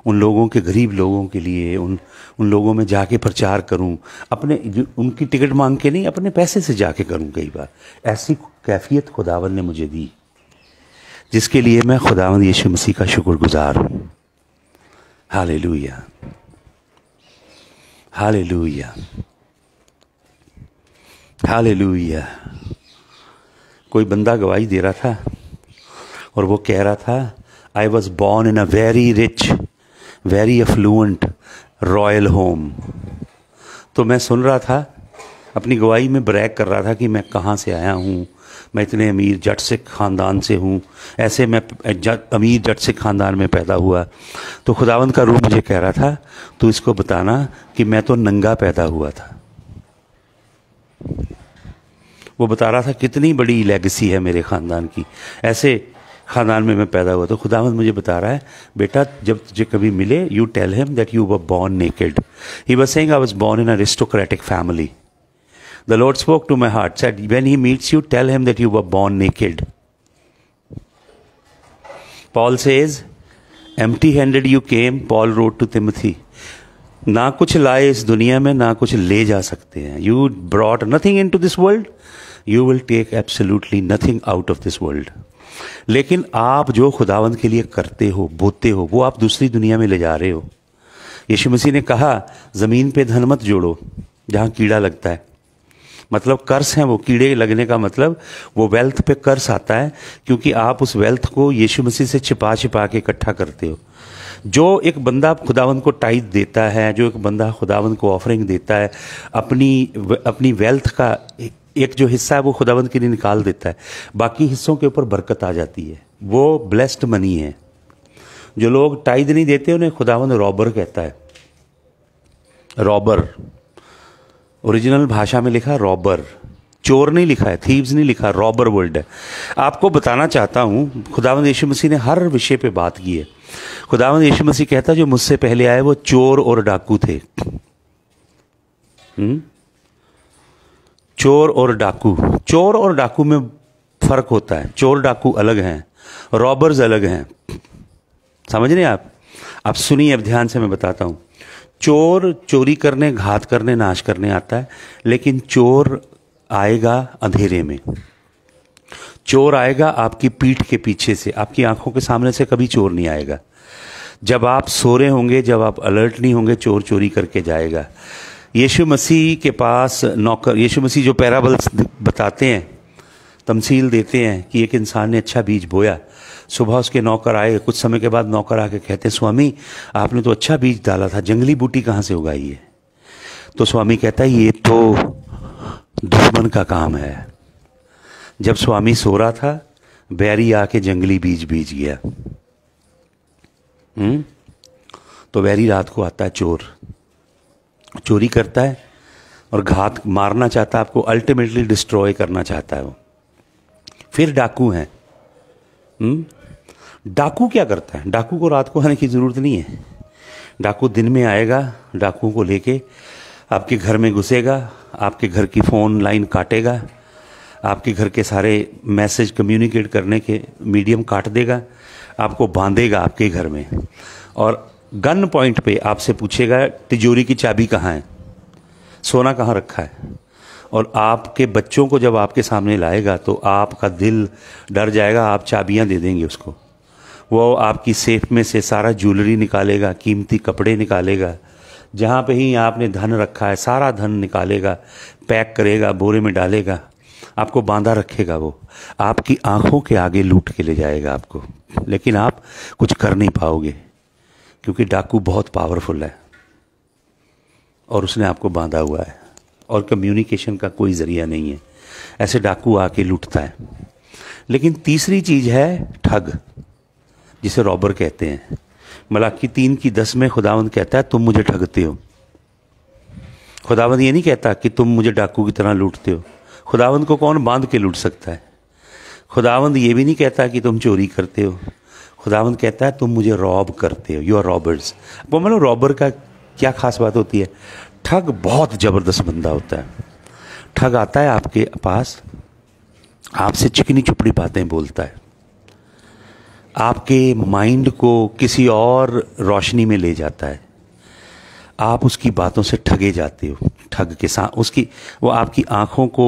उन लोगों के गरीब लोगों के लिए उन उन लोगों में जाके प्रचार करूं अपने उनकी टिकट मांग के नहीं अपने पैसे से जाके करूं कई बार ऐसी कैफियत खुदावन ने मुझे दी जिसके लिए मैं खुदावन यीशु मसीह का शुक्रगुजार हूँ हाल लुया हालेलुया कोई बंदा गवाही दे रहा था और वो कह रहा था I was born in a very rich very affluent royal home तो मैं सुन रहा था अपनी गवाही में ब्रैक कर रहा था कि मैं कहाँ से आया हूँ मैं इतने अमीर जट से ख़ानदान से हूँ ऐसे मैं अमीर जट से ख़ानदान में पैदा हुआ तो खुदावंद का रूप मुझे कह रहा था तो इसको बताना कि मैं तो नंगा पैदा हुआ था वो बता रहा था कितनी बड़ी लेगेसी है मेरे ख़ानदान की ऐसे ख़ानदान में मैं पैदा हुआ तो खुदावंद मुझे बता रहा है बेटा जब तुझे कभी मिले you tell him that you were born naked he was saying I was born in aristocratic family the lord spoke to my heart said when he meets you tell him that you were born naked Paul says empty handed you came Paul wrote to Timothy ना कुछ लाए इस दुनिया में ना कुछ ले जा सकते हैं you brought nothing into this world you will take absolutely nothing out of this world लेकिन आप जो खुदावंद के लिए करते हो बोते हो वो आप दूसरी दुनिया में ले जा रहे हो यीशु मसीह ने कहा ज़मीन पे धन मत जोड़ो जहाँ कीड़ा लगता है मतलब कर्स हैं वो कीड़े लगने का मतलब वो वेल्थ पे कर्स आता है क्योंकि आप उस वेल्थ को यीशु मसीह से छिपा छिपा के इकट्ठा करते हो जो एक बंदा खुदावन को टाइट देता है जो एक बंदा खुदावन को ऑफरिंग देता है अपनी अपनी वेल्थ का एक जो हिस्सा है वो खुदावंद के लिए निकाल देता है बाकी हिस्सों के ऊपर बरकत आ जाती है वो ब्लेस्ड मनी है जो लोग टाइद नहीं देते उन्हें खुदावंद रॉबर कहता है रॉबर ओरिजिनल भाषा में लिखा रॉबर चोर नहीं लिखा है थीव्स नहीं लिखा रॉबर वर्ल्ड है आपको बताना चाहता हूँ खुदावंद यीशु मसीह ने हर विषय पे बात की है खुदावंद यीशु मसीह कहता जो मुझसे पहले आए वो चोर और डाकू थे हुँ? हम्म? चोर और डाकू चोर और डाकू में फ़र्क होता है चोर डाकू अलग हैं रॉबर्स अलग हैं समझ रहे हैं आप आप सुनिए अब ध्यान से मैं बताता हूँ चोर चोरी करने घात करने नाश करने आता है लेकिन चोर आएगा अंधेरे में चोर आएगा आपकी पीठ के पीछे से आपकी आंखों के सामने से कभी चोर नहीं आएगा जब आप सो रहे होंगे जब आप अलर्ट नहीं होंगे चोर चोरी करके जाएगा यीशु मसीह के पास नौकर यीशु मसीह जो पैराबल्स बताते हैं तमसील देते हैं कि एक इंसान ने अच्छा बीज बोया सुबह उसके नौकर आए कुछ समय के बाद नौकर आके कहते हैं स्वामी आपने तो अच्छा बीज डाला था जंगली बूटी कहाँ से उगाई है तो स्वामी कहता है ये तो दुश्मन का काम है जब स्वामी सो रहा था बैरी आके जंगली बीज बीज गया हुँ? हम्म? तो बैरी रात को आता है चोर चोरी करता है और घात मारना चाहता है आपको अल्टीमेटली डिस्ट्रॉय करना चाहता है वो फिर डाकू हैं हम्म? डाकू क्या करता है डाकू को रात को आने की ज़रूरत नहीं है डाकू दिन में आएगा डाकू को लेके आपके घर में घुसेगा आपके घर की फ़ोन लाइन काटेगा आपके घर के सारे मैसेज कम्युनिकेट करने के मीडियम काट देगा आपको बांधेगा आपके घर में और गन पॉइंट पे आपसे पूछेगा तिजोरी की चाबी कहाँ है सोना कहाँ रखा है और आपके बच्चों को जब आपके सामने लाएगा तो आपका दिल डर जाएगा आप चाबियाँ दे देंगे उसको वो आपकी सेफ में से सारा ज्वेलरी निकालेगा कीमती कपड़े निकालेगा जहाँ पे ही आपने धन रखा है सारा धन निकालेगा पैक करेगा बोरे में डालेगा आपको बांधा रखेगा वो आपकी आंखों के आगे लूट के ले जाएगा आपको लेकिन आप कुछ कर नहीं पाओगे क्योंकि डाकू बहुत पावरफुल है और उसने आपको बांधा हुआ है और कम्युनिकेशन का कोई ज़रिया नहीं है ऐसे डाकू आके लूटता है लेकिन तीसरी चीज़ है ठग जिसे रॉबर कहते हैं मलाकी तीन की दस में खुदावंद कहता है तुम मुझे ठगते हो खुदावंद ये नहीं कहता कि तुम मुझे डाकू की तरह लूटते हो खुदावंद को कौन बांध के लूट सकता है खुदावंद ये भी नहीं कहता कि तुम चोरी करते हो खुदावंद कहता है तुम मुझे रॉब करते हो यू आर रॉबर्स वो मतलब रॉबर का क्या खास बात होती है ठग बहुत ज़बरदस्त बंदा होता है ठग आता है आपके पास आपसे चिकनी चुपड़ी बातें बोलता है आपके माइंड को किसी और रोशनी में ले जाता है आप उसकी बातों से ठगे जाते हो ठग के साथ उसकी वो आपकी आंखों को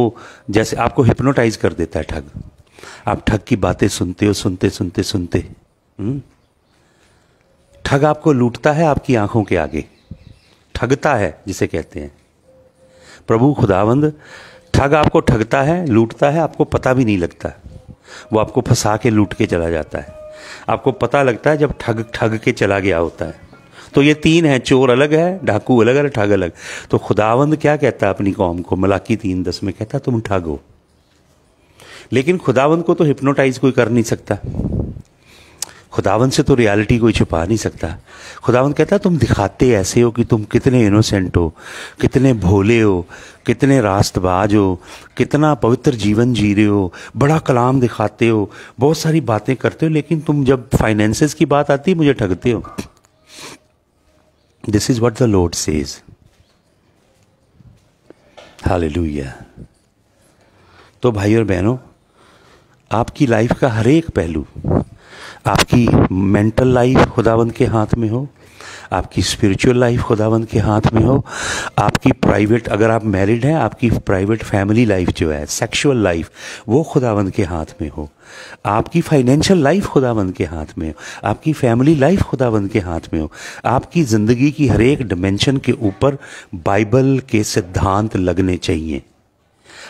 जैसे आपको हिप्नोटाइज कर देता है ठग आप ठग की बातें सुनते हो सुनते सुनते सुनते हम्म। ठग आपको लूटता है आपकी आंखों के आगे ठगता है जिसे कहते हैं प्रभु खुदावंद ठग आपको ठगता है लूटता है आपको पता भी नहीं लगता वो आपको फंसा के लूट के चला जाता है आपको पता लगता है जब ठग ठग के चला गया होता है तो ये तीन है चोर अलग है डाकू अलग है ठग अलग तो खुदावंद क्या कहता है अपनी कौम को मलाकी तीन दस में कहता तुम ठग हो लेकिन खुदावंद को तो हिप्नोटाइज कोई कर नहीं सकता खुदावन से तो रियलिटी कोई छुपा नहीं सकता खुदावन कहता तुम दिखाते ऐसे हो कि तुम कितने इनोसेंट हो कितने भोले हो कितने रास्तबाज हो कितना पवित्र जीवन जी रहे हो बड़ा कलाम दिखाते हो बहुत सारी बातें करते हो लेकिन तुम जब फाइनेंसेस की बात आती मुझे ठगते हो this is what the lord says hallelujah तो भाई और बहनों आपकी लाइफ का हर एक पहलू आपकी मेंटल लाइफ खुदावंद के हाथ में हो आपकी स्पिरिचुअल लाइफ खुदावंद के हाथ में हो आपकी प्राइवेट अगर आप मैरिड हैं आपकी प्राइवेट फैमिली लाइफ जो है सेक्सुअल लाइफ वो खुदावंद के हाथ में हो आपकी फाइनेंशियल लाइफ खुदावंद के हाथ में हो आपकी फैमिली लाइफ खुदावंद के हाथ में हो आपकी ज़िंदगी की हर एक डिमेंशन के ऊपर बाइबल के सिद्धांत लगने चाहिए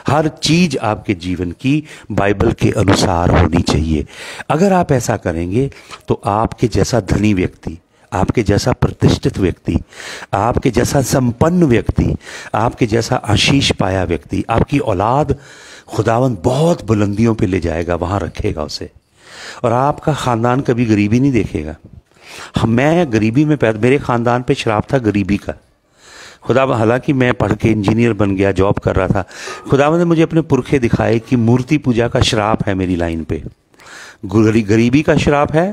हर चीज आपके जीवन की बाइबल के अनुसार होनी चाहिए अगर आप ऐसा करेंगे तो आपके जैसा धनी व्यक्ति आपके जैसा प्रतिष्ठित व्यक्ति आपके जैसा संपन्न व्यक्ति आपके जैसा आशीष पाया व्यक्ति आपकी औलाद खुदावन बहुत बुलंदियों पे ले जाएगा वहाँ रखेगा उसे और आपका ख़ानदान कभी गरीबी नहीं देखेगा मैं गरीबी में पैदा मेरे ख़ानदान पे शराब था गरीबी का खुदा हालांकि मैं पढ़ के इंजीनियर बन गया जॉब कर रहा था खुदा ने मुझे अपने पुरखे दिखाए कि मूर्ति पूजा का श्राप है मेरी लाइन पे गरीबी का श्राप है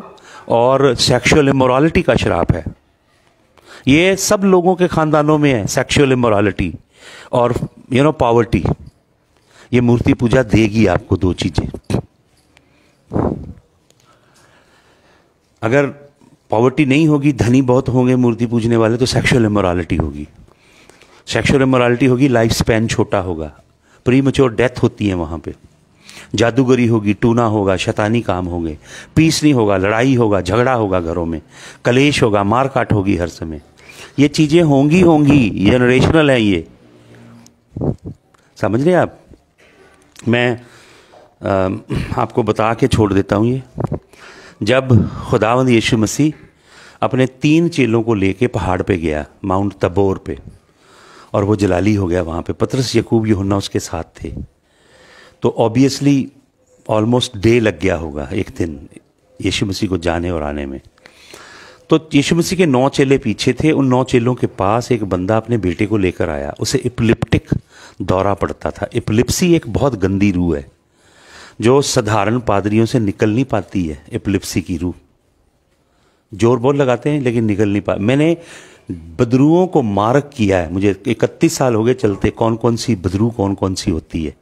और सेक्सुअल इमोरालिटी का श्राप है ये सब लोगों के खानदानों में है सेक्सुअल इमोरालिटी और यू नो पावर्टी ये मूर्ति पूजा देगी आपको दो चीज़ें अगर पॉवर्टी नहीं होगी धनी बहुत होंगे मूर्ति पूजने वाले तो सेक्सुअल इमोरालिटी होगी सेक्शुअल इमोरालिटी होगी लाइफ स्पैन छोटा होगा प्री मच्योर डेथ होती है वहाँ पे जादूगरी होगी टूना होगा शैतानी काम होंगे पीस नहीं होगा लड़ाई होगा झगड़ा होगा घरों में कलेश होगा मारकाट होगी हर समय ये चीज़ें होंगी होंगी जनरेशनल है ये समझ रहे आप मैं आ, आपको बता के छोड़ देता हूँ ये जब खुदावंद यीशु मसीह अपने तीन चेलों को लेके पहाड़ पे गया माउंट तबोर पे और वो जलाली हो गया वहाँ पे पत्रस यकूब यहुन्ना उसके साथ थे तो ऑब्वियसली ऑलमोस्ट डे लग गया होगा एक दिन यीशु मसीह को जाने और आने में तो यीशु मसीह के नौ चेले पीछे थे उन नौ चेलों के पास एक बंदा अपने बेटे को लेकर आया उसे इपलिप्टिक दौरा पड़ता था इपलिप्सी एक बहुत गंदी रूह है जो साधारण पादरियों से निकल नहीं पाती है इपलिप्सी की रूह जोर बहुत लगाते हैं लेकिन निकल नहीं पा मैंने बदरुओं को मारक किया है मुझे इकतीस साल हो गए चलते कौन कौन सी बदरू कौन कौन सी होती है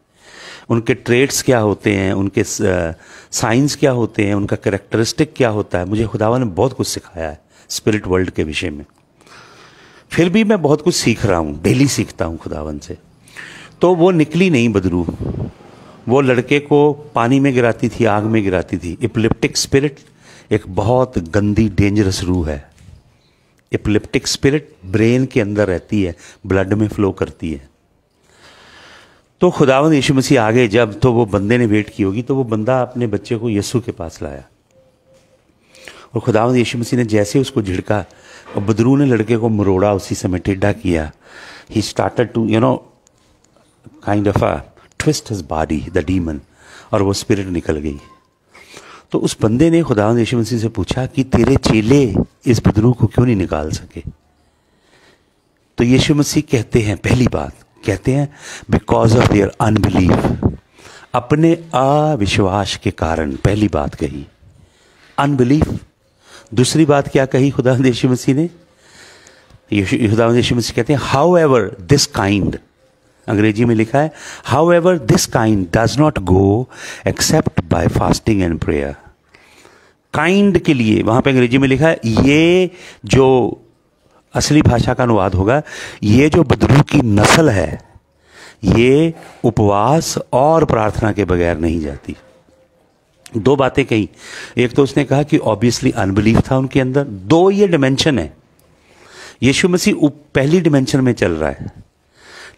उनके ट्रेड्स क्या होते हैं उनके साइंस क्या होते हैं उनका करेक्टरिस्टिक क्या होता है मुझे खुदावा ने बहुत कुछ सिखाया है स्पिरिट वर्ल्ड के विषय में फिर भी मैं बहुत कुछ सीख रहा हूँ डेली सीखता हूँ खुदावन से तो वो निकली नहीं बदरू वो लड़के को पानी में गिराती थी आग में गिराती थी इपलिप्टिक स्पिरिट एक बहुत गंदी डेंजरस रूह है इपलिप्टिक स्पिरिट ब्रेन के अंदर रहती है ब्लड में फ्लो करती है तो खुदावन यीशु मसीह आ गए जब तो वो बंदे ने वेट की होगी तो वो बंदा अपने बच्चे को यीशु के पास लाया और खुदावन यीशु मसीह ने जैसे उसको झिड़का और बदरू ने लड़के को मरोड़ा उसी समय टिड्डा किया he started to you know kind of a twist his body the demon और वो स्पिरिट निकल गई तो उस बंदे ने खुदा यशु मसीह से पूछा कि तेरे चेले इस बदरू को क्यों नहीं निकाल सके तो यीशु मसीह कहते हैं पहली बात कहते हैं बिकॉज ऑफ देयर अनबिलीव अपने अविश्वास के कारण पहली बात कही अनबिलीफ दूसरी बात क्या कही खुदा यीशु मसीह ने खुदा यीशु मसीह कहते हैं हाउ एवर दिस काइंड अंग्रेजी में लिखा है however this kind does not go except by fasting and prayer kind के लिए वहां पे अंग्रेजी में लिखा है ये जो असली भाषा का अनुवाद होगा ये जो बदरू की नस्ल है ये उपवास और प्रार्थना के बगैर नहीं जाती दो बातें कही एक तो उसने कहा कि ऑब्वियसली अनबिलीफ था उनके अंदर दो ये डिमेंशन है यीशु मसीह पहली डिमेंशन में चल रहा है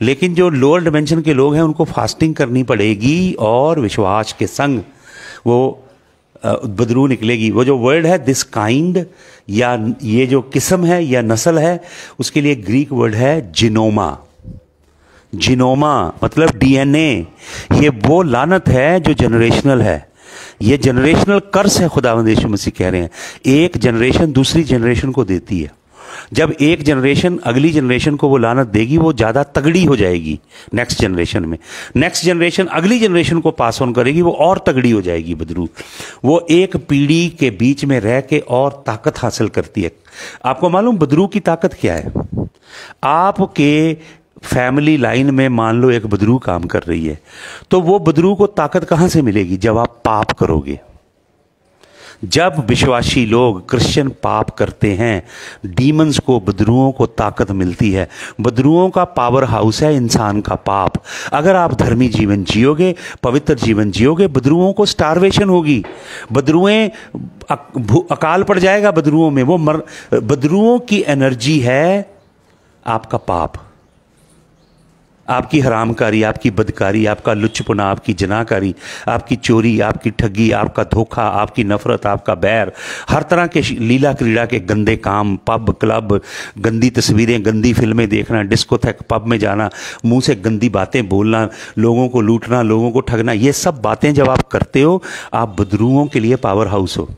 लेकिन जो लोअर डिमेंशन के लोग हैं उनको फास्टिंग करनी पड़ेगी और विश्वास के संग वो बदरू निकलेगी वो जो वर्ड है दिस काइंड या ये जो किस्म है या नस्ल है उसके लिए ग्रीक वर्ड है जिनोमा जिनोमा मतलब डीएनए ये वो लानत है जो जनरेशनल है ये जनरेशनल कर्स है खुदा मंदेश मसीह कह रहे हैं एक जनरेशन दूसरी जनरेशन को देती है जब एक जनरेशन अगली जनरेशन को वो लानत देगी वो ज़्यादा तगड़ी हो जाएगी नेक्स्ट जनरेशन में नेक्स्ट जनरेशन अगली जनरेशन को पास ऑन करेगी वो और तगड़ी हो जाएगी बदरू वो एक पीढ़ी के बीच में रह के और ताकत हासिल करती है आपको मालूम बदरू की ताकत क्या है आपके फैमिली लाइन में मान लो एक बदरू काम कर रही है तो वो बदरू को ताकत कहाँ से मिलेगी जब आप पाप करोगे जब विश्वासी लोग क्रिश्चियन पाप करते हैं डीमंस को बदरुओं को ताकत मिलती है बदरुओं का पावर हाउस है इंसान का पाप अगर आप धर्मी जीवन जियोगे पवित्र जीवन जियोगे बदरुओं को स्टारवेशन होगी बदरुएं अकाल पड़ जाएगा बदरुओं में वो मर बदरुओं की एनर्जी है आपका पाप आपकी हरामकारी आपकी बदकारी आपका लुच्चपना आपकी जनाकारी आपकी चोरी आपकी ठगी आपका धोखा आपकी नफरत आपका बैर हर तरह के लीला क्रीड़ा के गंदे काम पब क्लब गंदी तस्वीरें गंदी फिल्में देखना डिस्कोथेक पब में जाना मुंह से गंदी बातें बोलना लोगों को लूटना लोगों को ठगना ये सब बातें जब आप करते हो आप बदरूओं के लिए पावर हाउस हो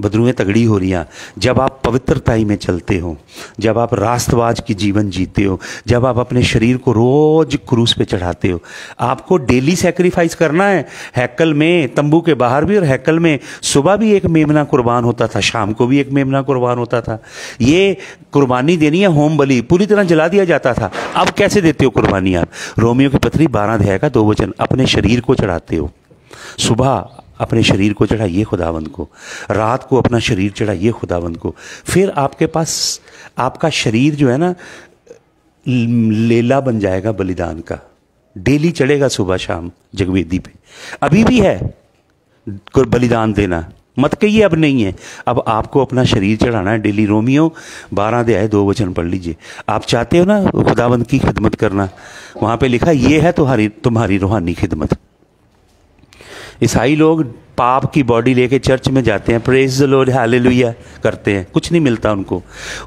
बदरुएँ तगड़ी हो रही हैं जब आप पवित्रताई में चलते हो जब आप रास्तवाज की जीवन जीते हो जब आप अपने शरीर को रोज क्रूस पे चढ़ाते हो आपको डेली सेक्रीफाइस करना है हैकल में तंबू के बाहर भी और हैकल में सुबह भी एक मेमना कुर्बान होता था शाम को भी एक मेमना कुर्बान होता था ये कुर्बानी देनी है होम बली पूरी तरह जला दिया जाता था अब कैसे देते हो कुर्बानी आप रोमियो की पथरी बारह अध्याय का दो वचन अपने शरीर को चढ़ाते हो सुबह अपने शरीर को चढ़ाइए खुदावंद को रात को अपना शरीर चढ़ाइए खुदावंद को फिर आपके पास आपका शरीर जो है ना लेला बन जाएगा बलिदान का डेली चढ़ेगा सुबह शाम जगवेदी पे अभी भी है बलिदान देना मत कहिए अब नहीं है अब आपको अपना शरीर चढ़ाना है डेली रोमियो बारह दे आए दो वचन पढ़ लीजिए आप चाहते हो ना खुदावंद की खिदमत करना वहाँ पे लिखा ये है तुम्हारी तुम्हारी रूहानी खिदमत ईसाई लोग पाप की बॉडी लेके चर्च में जाते हैं प्रेज द लॉर्ड हालेलुया करते हैं कुछ नहीं मिलता उनको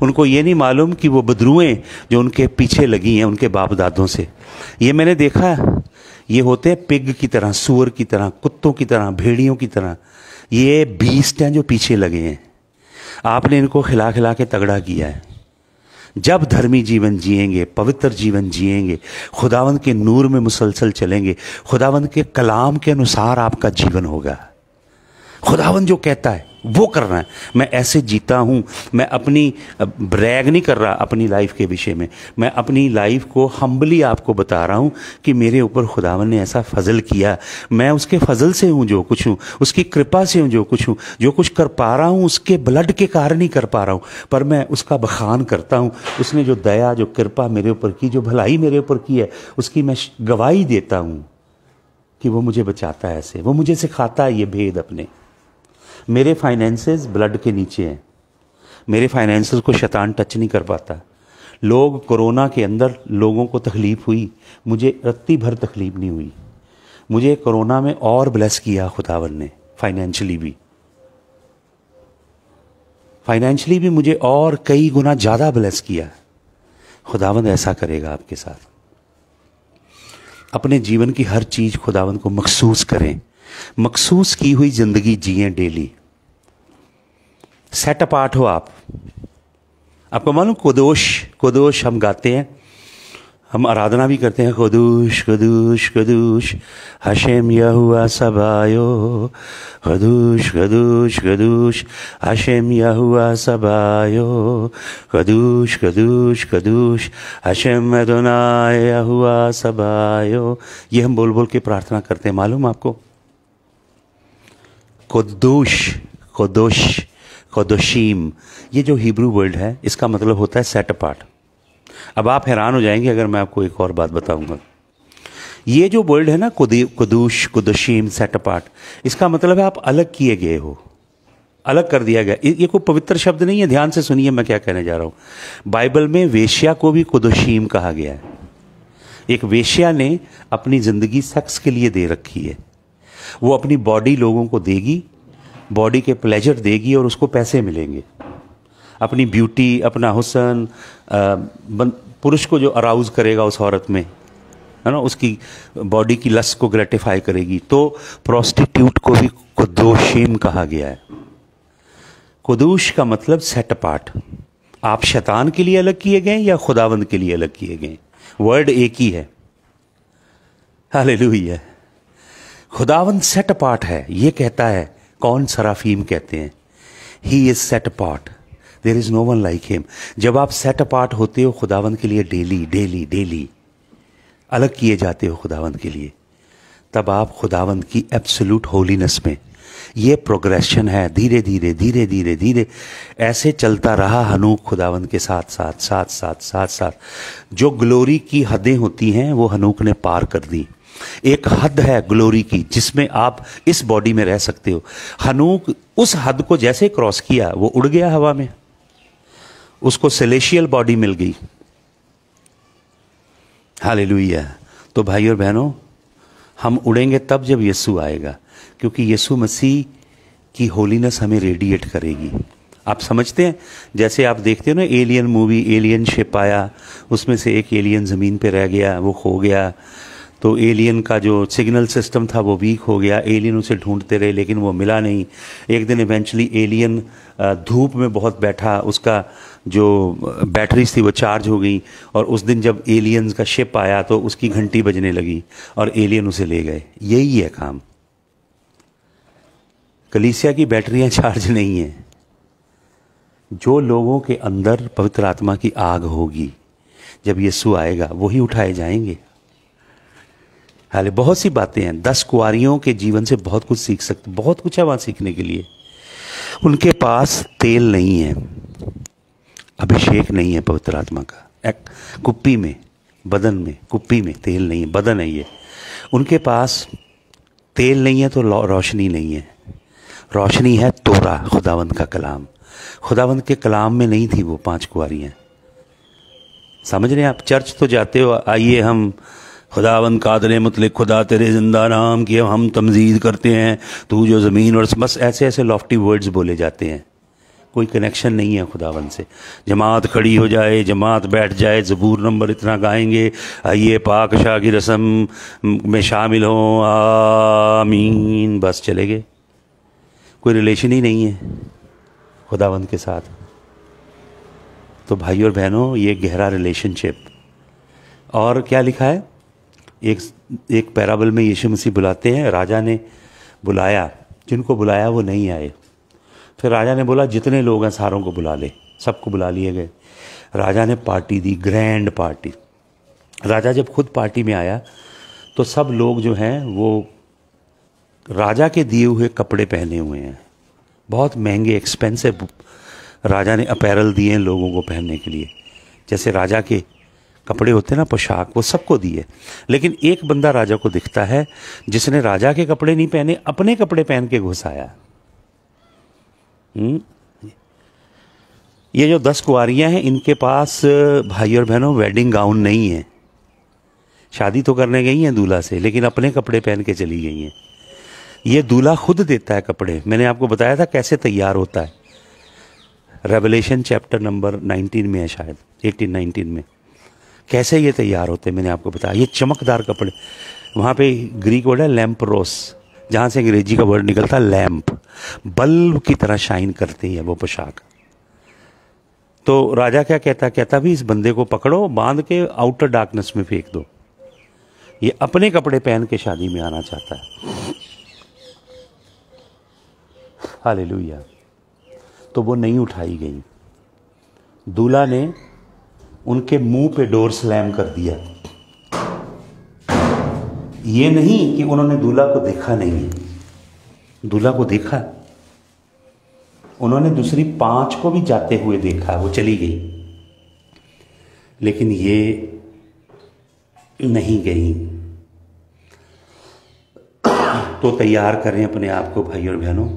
उनको ये नहीं मालूम कि वो बदरुएं जो उनके पीछे लगी हैं उनके बाप दादों से ये मैंने देखा ये होते हैं पिग की तरह सुअर की तरह कुत्तों की तरह भेड़ियों की तरह ये बीस्ट हैं जो पीछे लगे हैं आपने इनको खिला खिला के तगड़ा किया है जब धर्मी जीवन जिएंगे पवित्र जीवन जिएंगे खुदावंद के नूर में मुसलसल चलेंगे खुदावंद के कलाम के अनुसार आपका जीवन होगा खुदावन जो कहता है वो करना है मैं ऐसे जीता हूँ मैं अपनी ब्रैग नहीं कर रहा अपनी लाइफ के विषय में मैं अपनी लाइफ को हम्बली आपको बता रहा हूँ कि मेरे ऊपर खुदावन ने ऐसा फजल किया मैं उसके फजल से हूँ जो कुछ हूँ उसकी कृपा से हूँ जो कुछ हूँ जो कुछ कर पा रहा हूँ उसके ब्लड के कारण ही कर पा रहा हूँ पर मैं उसका बखान करता हूँ उसने जो दया जो कृपा मेरे ऊपर की जो भलाई मेरे ऊपर की है उसकी मैं गवाही देता हूँ कि वो मुझे बचाता है ऐसे वो मुझे सिखाता है ये भेद अपने मेरे फाइनेंसेस ब्लड के नीचे हैं मेरे फाइनेंसेस को शैतान टच नहीं कर पाता लोग कोरोना के अंदर लोगों को तकलीफ़ हुई मुझे रत्ती भर तकलीफ़ नहीं हुई मुझे कोरोना में और ब्लेस किया खुदावन ने फाइनेंशियली भी फाइनेंशियली भी मुझे और कई गुना ज़्यादा ब्लेस किया खुदावंद ऐसा करेगा आपके साथ अपने जीवन की हर चीज़ खुदावंद को मखसूस करें मखसूस की हुई ज़िंदगी जिए डेली सेट अपार्ट हो आप आपको मालूम कुदोश कुदोश हम गाते हैं हम आराधना भी करते हैं खुदूश खुदूश खुदूश हशेम यहुआ सबायो खुदूश खुदूश खुदूश हशेम यहुआ सबायो खुदूश खुदूश खुदूश हशेम यहुआ सबायो ये हम बोल बोल के प्रार्थना करते हैं मालूम आपको कुदूश कुदुश खुदोशीम ये जो हिब्रू वर्ड है इसका मतलब होता है सेट अपार्ट अब आप हैरान हो जाएंगे अगर मैं आपको एक और बात बताऊंगा ये जो वर्ड है ना कुदूश कुदशीम सेट अपार्ट इसका मतलब है आप अलग किए गए हो अलग कर दिया गया ये कोई पवित्र शब्द नहीं है ध्यान से सुनिए मैं क्या कहने जा रहा हूँ बाइबल में वेश्या को भी कुदशीम कहा गया है एक वेश्या ने अपनी ज़िंदगी सेक्स के लिए दे रखी है वो अपनी बॉडी लोगों को देगी बॉडी के प्लेजर देगी और उसको पैसे मिलेंगे अपनी ब्यूटी अपना हुसन पुरुष को जो अराउज करेगा उस औरत में है ना उसकी बॉडी की लस को ग्रेटिफाई करेगी तो प्रोस्टिट्यूट को भी कुदोशेम कहा गया है कुदूश का मतलब सेट पार्ट आप शैतान के लिए अलग किए गए या खुदावंद के लिए अलग किए गए वर्ड एक ही है है खुदावन सेट अपार्ट है ये कहता है कौन सराफीम कहते हैं he is set apart there is no one like him जब आप सेट अपार्ट होते हो खुदावन के लिए डेली डेली डेली अलग किए जाते हो खुदावन के लिए तब आप खुदावंद की एब्सोल्यूट होलीनेस में ये प्रोग्रेशन है धीरे धीरे धीरे धीरे धीरे ऐसे चलता रहा हनोक खुदावन के साथ साथ साथ साथ साथ साथ जो ग्लोरी की हदें होती हैं वो हनोक ने पार कर दी एक हद है ग्लोरी की जिसमें आप इस बॉडी में रह सकते हो हनूक उस हद को जैसे क्रॉस किया वो उड़ गया हवा में उसको सेलेशियल बॉडी मिल गई हाल तो भाई और बहनों हम उड़ेंगे तब जब यीशु आएगा क्योंकि यीशु मसीह की होलीनेस हमें रेडिएट करेगी आप समझते हैं जैसे आप देखते हो ना एलियन मूवी एलियन शिप आया उसमें से एक एलियन ज़मीन पे रह गया वो खो गया तो एलियन का जो सिग्नल सिस्टम था वो वीक हो गया एलियन उसे ढूंढते रहे लेकिन वो मिला नहीं एक दिन इवेंचुअली एलियन धूप में बहुत बैठा उसका जो बैटरीज थी वो चार्ज हो गई और उस दिन जब एलियंस का शिप आया तो उसकी घंटी बजने लगी और एलियन उसे ले गए यही है काम कलीसिया की बैटरियां चार्ज नहीं हैं जो लोगों के अंदर पवित्र आत्मा की आग होगी जब यीशु आएगा वही उठाए जाएंगे हाल बहुत सी बातें हैं दस कुआरियों के जीवन से बहुत कुछ सीख सकते बहुत कुछ है वहाँ सीखने के लिए उनके पास तेल नहीं है अभिषेक नहीं है पवित्र आत्मा का एक कुप्पी में बदन में कुप्पी में तेल नहीं है बदन है ये उनके पास तेल नहीं है तो रोशनी नहीं है रोशनी है तोरा खुदावंद का कलाम खुदावंद के कलाम में नहीं थी वो पांच कुआरियाँ समझ रहे हैं आप चर्च तो जाते हो आइए हम खुदावंद कादर मतलब खुदा तेरे जिंदा नाम की हम तमजीद करते हैं तू जो ज़मीन और बस ऐसे ऐसे लॉफ्टी वर्ड्स बोले जाते हैं कोई कनेक्शन नहीं है खुदावन से जमात खड़ी हो जाए जमात बैठ जाए ज़बूर नंबर इतना गाएंगे आइए पाक शाह की रस्म में शामिल हों आमीन बस चले गए कोई रिलेशन ही नहीं है खुदावंद के साथ तो भाई और बहनों ये गहरा रिलेशनशिप और क्या लिखा है एक एक पैराबल में यीशु मसीह बुलाते हैं राजा ने बुलाया जिनको बुलाया वो नहीं आए फिर राजा ने बोला जितने लोग हैं सारों को बुला ले सबको बुला लिए गए राजा ने पार्टी दी ग्रैंड पार्टी राजा जब खुद पार्टी में आया तो सब लोग जो हैं वो राजा के दिए हुए कपड़े पहने हुए हैं बहुत महंगे एक्सपेंसिव राजा ने अपैरल दिए हैं लोगों को पहनने के लिए जैसे राजा के कपड़े होते हैं ना पोशाक वो सबको दिए लेकिन एक बंदा राजा को दिखता है जिसने राजा के कपड़े नहीं पहने अपने कपड़े पहन के घुसाया हम्म? ये जो दस कुआरियां हैं इनके पास भाई और बहनों वेडिंग गाउन नहीं है शादी तो करने गई हैं दूल्हा से लेकिन अपने कपड़े पहन के चली गई हैं ये दूल्हा खुद देता है कपड़े मैंने आपको बताया था कैसे तैयार होता है रेवलेशन चैप्टर नंबर 19 में है शायद 18 19 में कैसे ये तैयार होते मैंने आपको बताया ये चमकदार कपड़े वहाँ पे ग्रीक वर्ड है लैम्परोस जहाँ से अंग्रेजी का वर्ड निकलता है लैम्प बल्ब की तरह शाइन करती है वो पोशाक तो राजा क्या कहता कहता भी इस बंदे को पकड़ो बांध के आउटर डार्कनेस में फेंक दो ये अपने कपड़े पहन के शादी में आना चाहता है हाल तो वो नहीं उठाई गई दूल्हा ने उनके मुंह पे डोर स्लैम कर दिया ये नहीं कि उन्होंने दूल्हा को देखा नहीं है दूल्हा को देखा उन्होंने दूसरी पांच को भी जाते हुए देखा वो चली गई लेकिन ये नहीं गई तो तैयार करें अपने आप को भाई और बहनों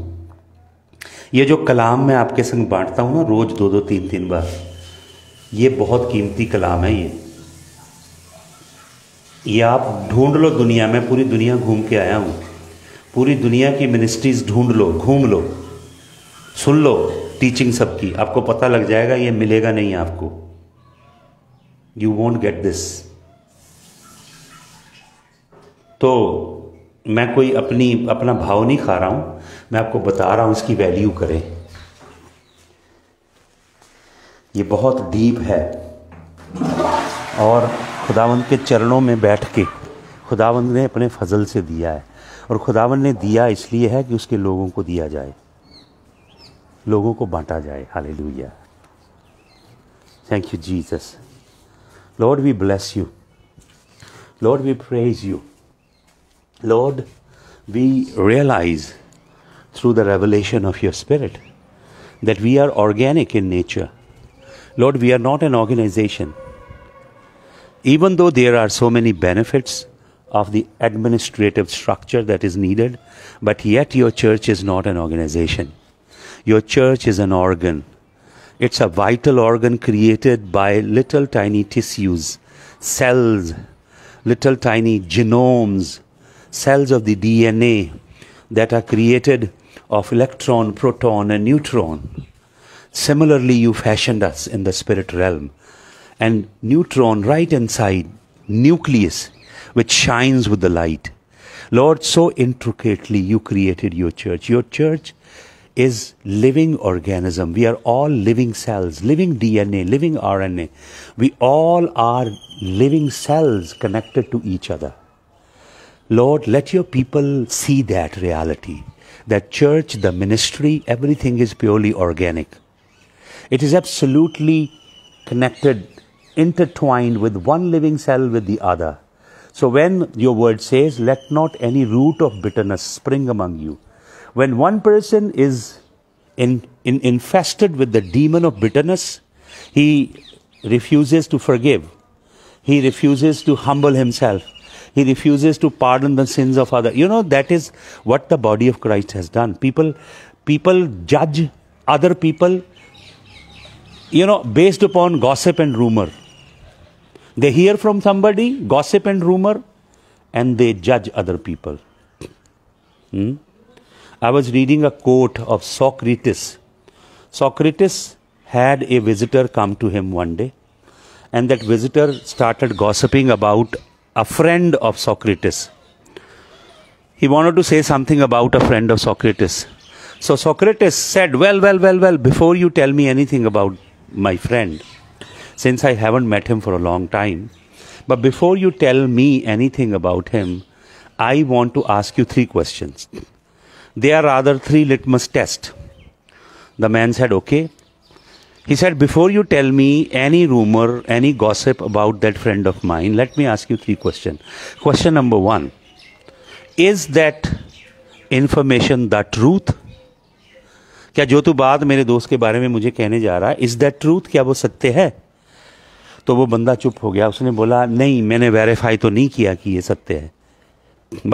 ये जो कलाम मैं आपके संग बांटता हूं ना रोज दो दो तीन तीन बार ये बहुत कीमती कलाम है ये ये आप ढूंढ लो दुनिया में पूरी दुनिया घूम के आया हूँ पूरी दुनिया की मिनिस्ट्रीज ढूंढ लो घूम लो सुन लो टीचिंग सबकी आपको पता लग जाएगा ये मिलेगा नहीं आपको यू वॉन्ट गेट दिस तो मैं कोई अपनी अपना भाव नहीं खा रहा हूं मैं आपको बता रहा हूं इसकी वैल्यू करें ये बहुत डीप है और खुदावंद के चरणों में बैठ के खुदावंद ने अपने फजल से दिया है और खुदावंद ने दिया इसलिए है कि उसके लोगों को दिया जाए लोगों को बांटा जाए hallelujah thank you Jesus lord we bless you lord we praise you lord we realize through the revelation of your spirit that we are organic in nature Lord, we are not an organization. Even though there are so many benefits of the administrative structure that is needed, but yet your church is not an organization. Your church is an organ. It's a vital organ created by little tiny tissues, cells, little tiny genomes, cells of the DNA that are created of electron, proton, and neutron. Similarly, you fashioned us in the spirit realm. And neutron right inside, nucleus, which shines with the light. Lord, so intricately you created your church. Your church is living organism. We are all living cells, living DNA, living RNA. We all are living cells connected to each other. Lord, let your people see that reality. That church, the ministry, everything is purely organic. It is absolutely connected, intertwined with one living cell with the other. So when your word says, let not any root of bitterness spring among you, when one person is in, in, infested with the demon of bitterness, he refuses to forgive. He refuses to humble himself. He refuses to pardon the sins of others. You know, that is what the body of Christ has done. People, people judge other people you know, based upon gossip and rumor. They hear from somebody, gossip and rumor, and they judge other people. Hmm? I was reading a quote of Socrates. Socrates had a visitor come to him one day, and that visitor started gossiping about a friend of Socrates. He wanted to say something about a friend of Socrates. So Socrates said, Well, well, well, well, before you tell me anything about my friend since I haven't met him for a long time. But before you tell me anything about him, I want to ask you three questions. They are rather three litmus tests. The man said, okay. He said, before you tell me any rumor, any gossip about that friend of mine, let me ask you three questions. Question number one, is that information the truth? क्या जो तू बात मेरे दोस्त के बारे में मुझे कहने जा रहा है इज़ दैट ट्रूथ क्या वो सत्य है तो वो बंदा चुप हो गया उसने बोला नहीं मैंने वेरीफाई तो नहीं किया कि ये सत्य है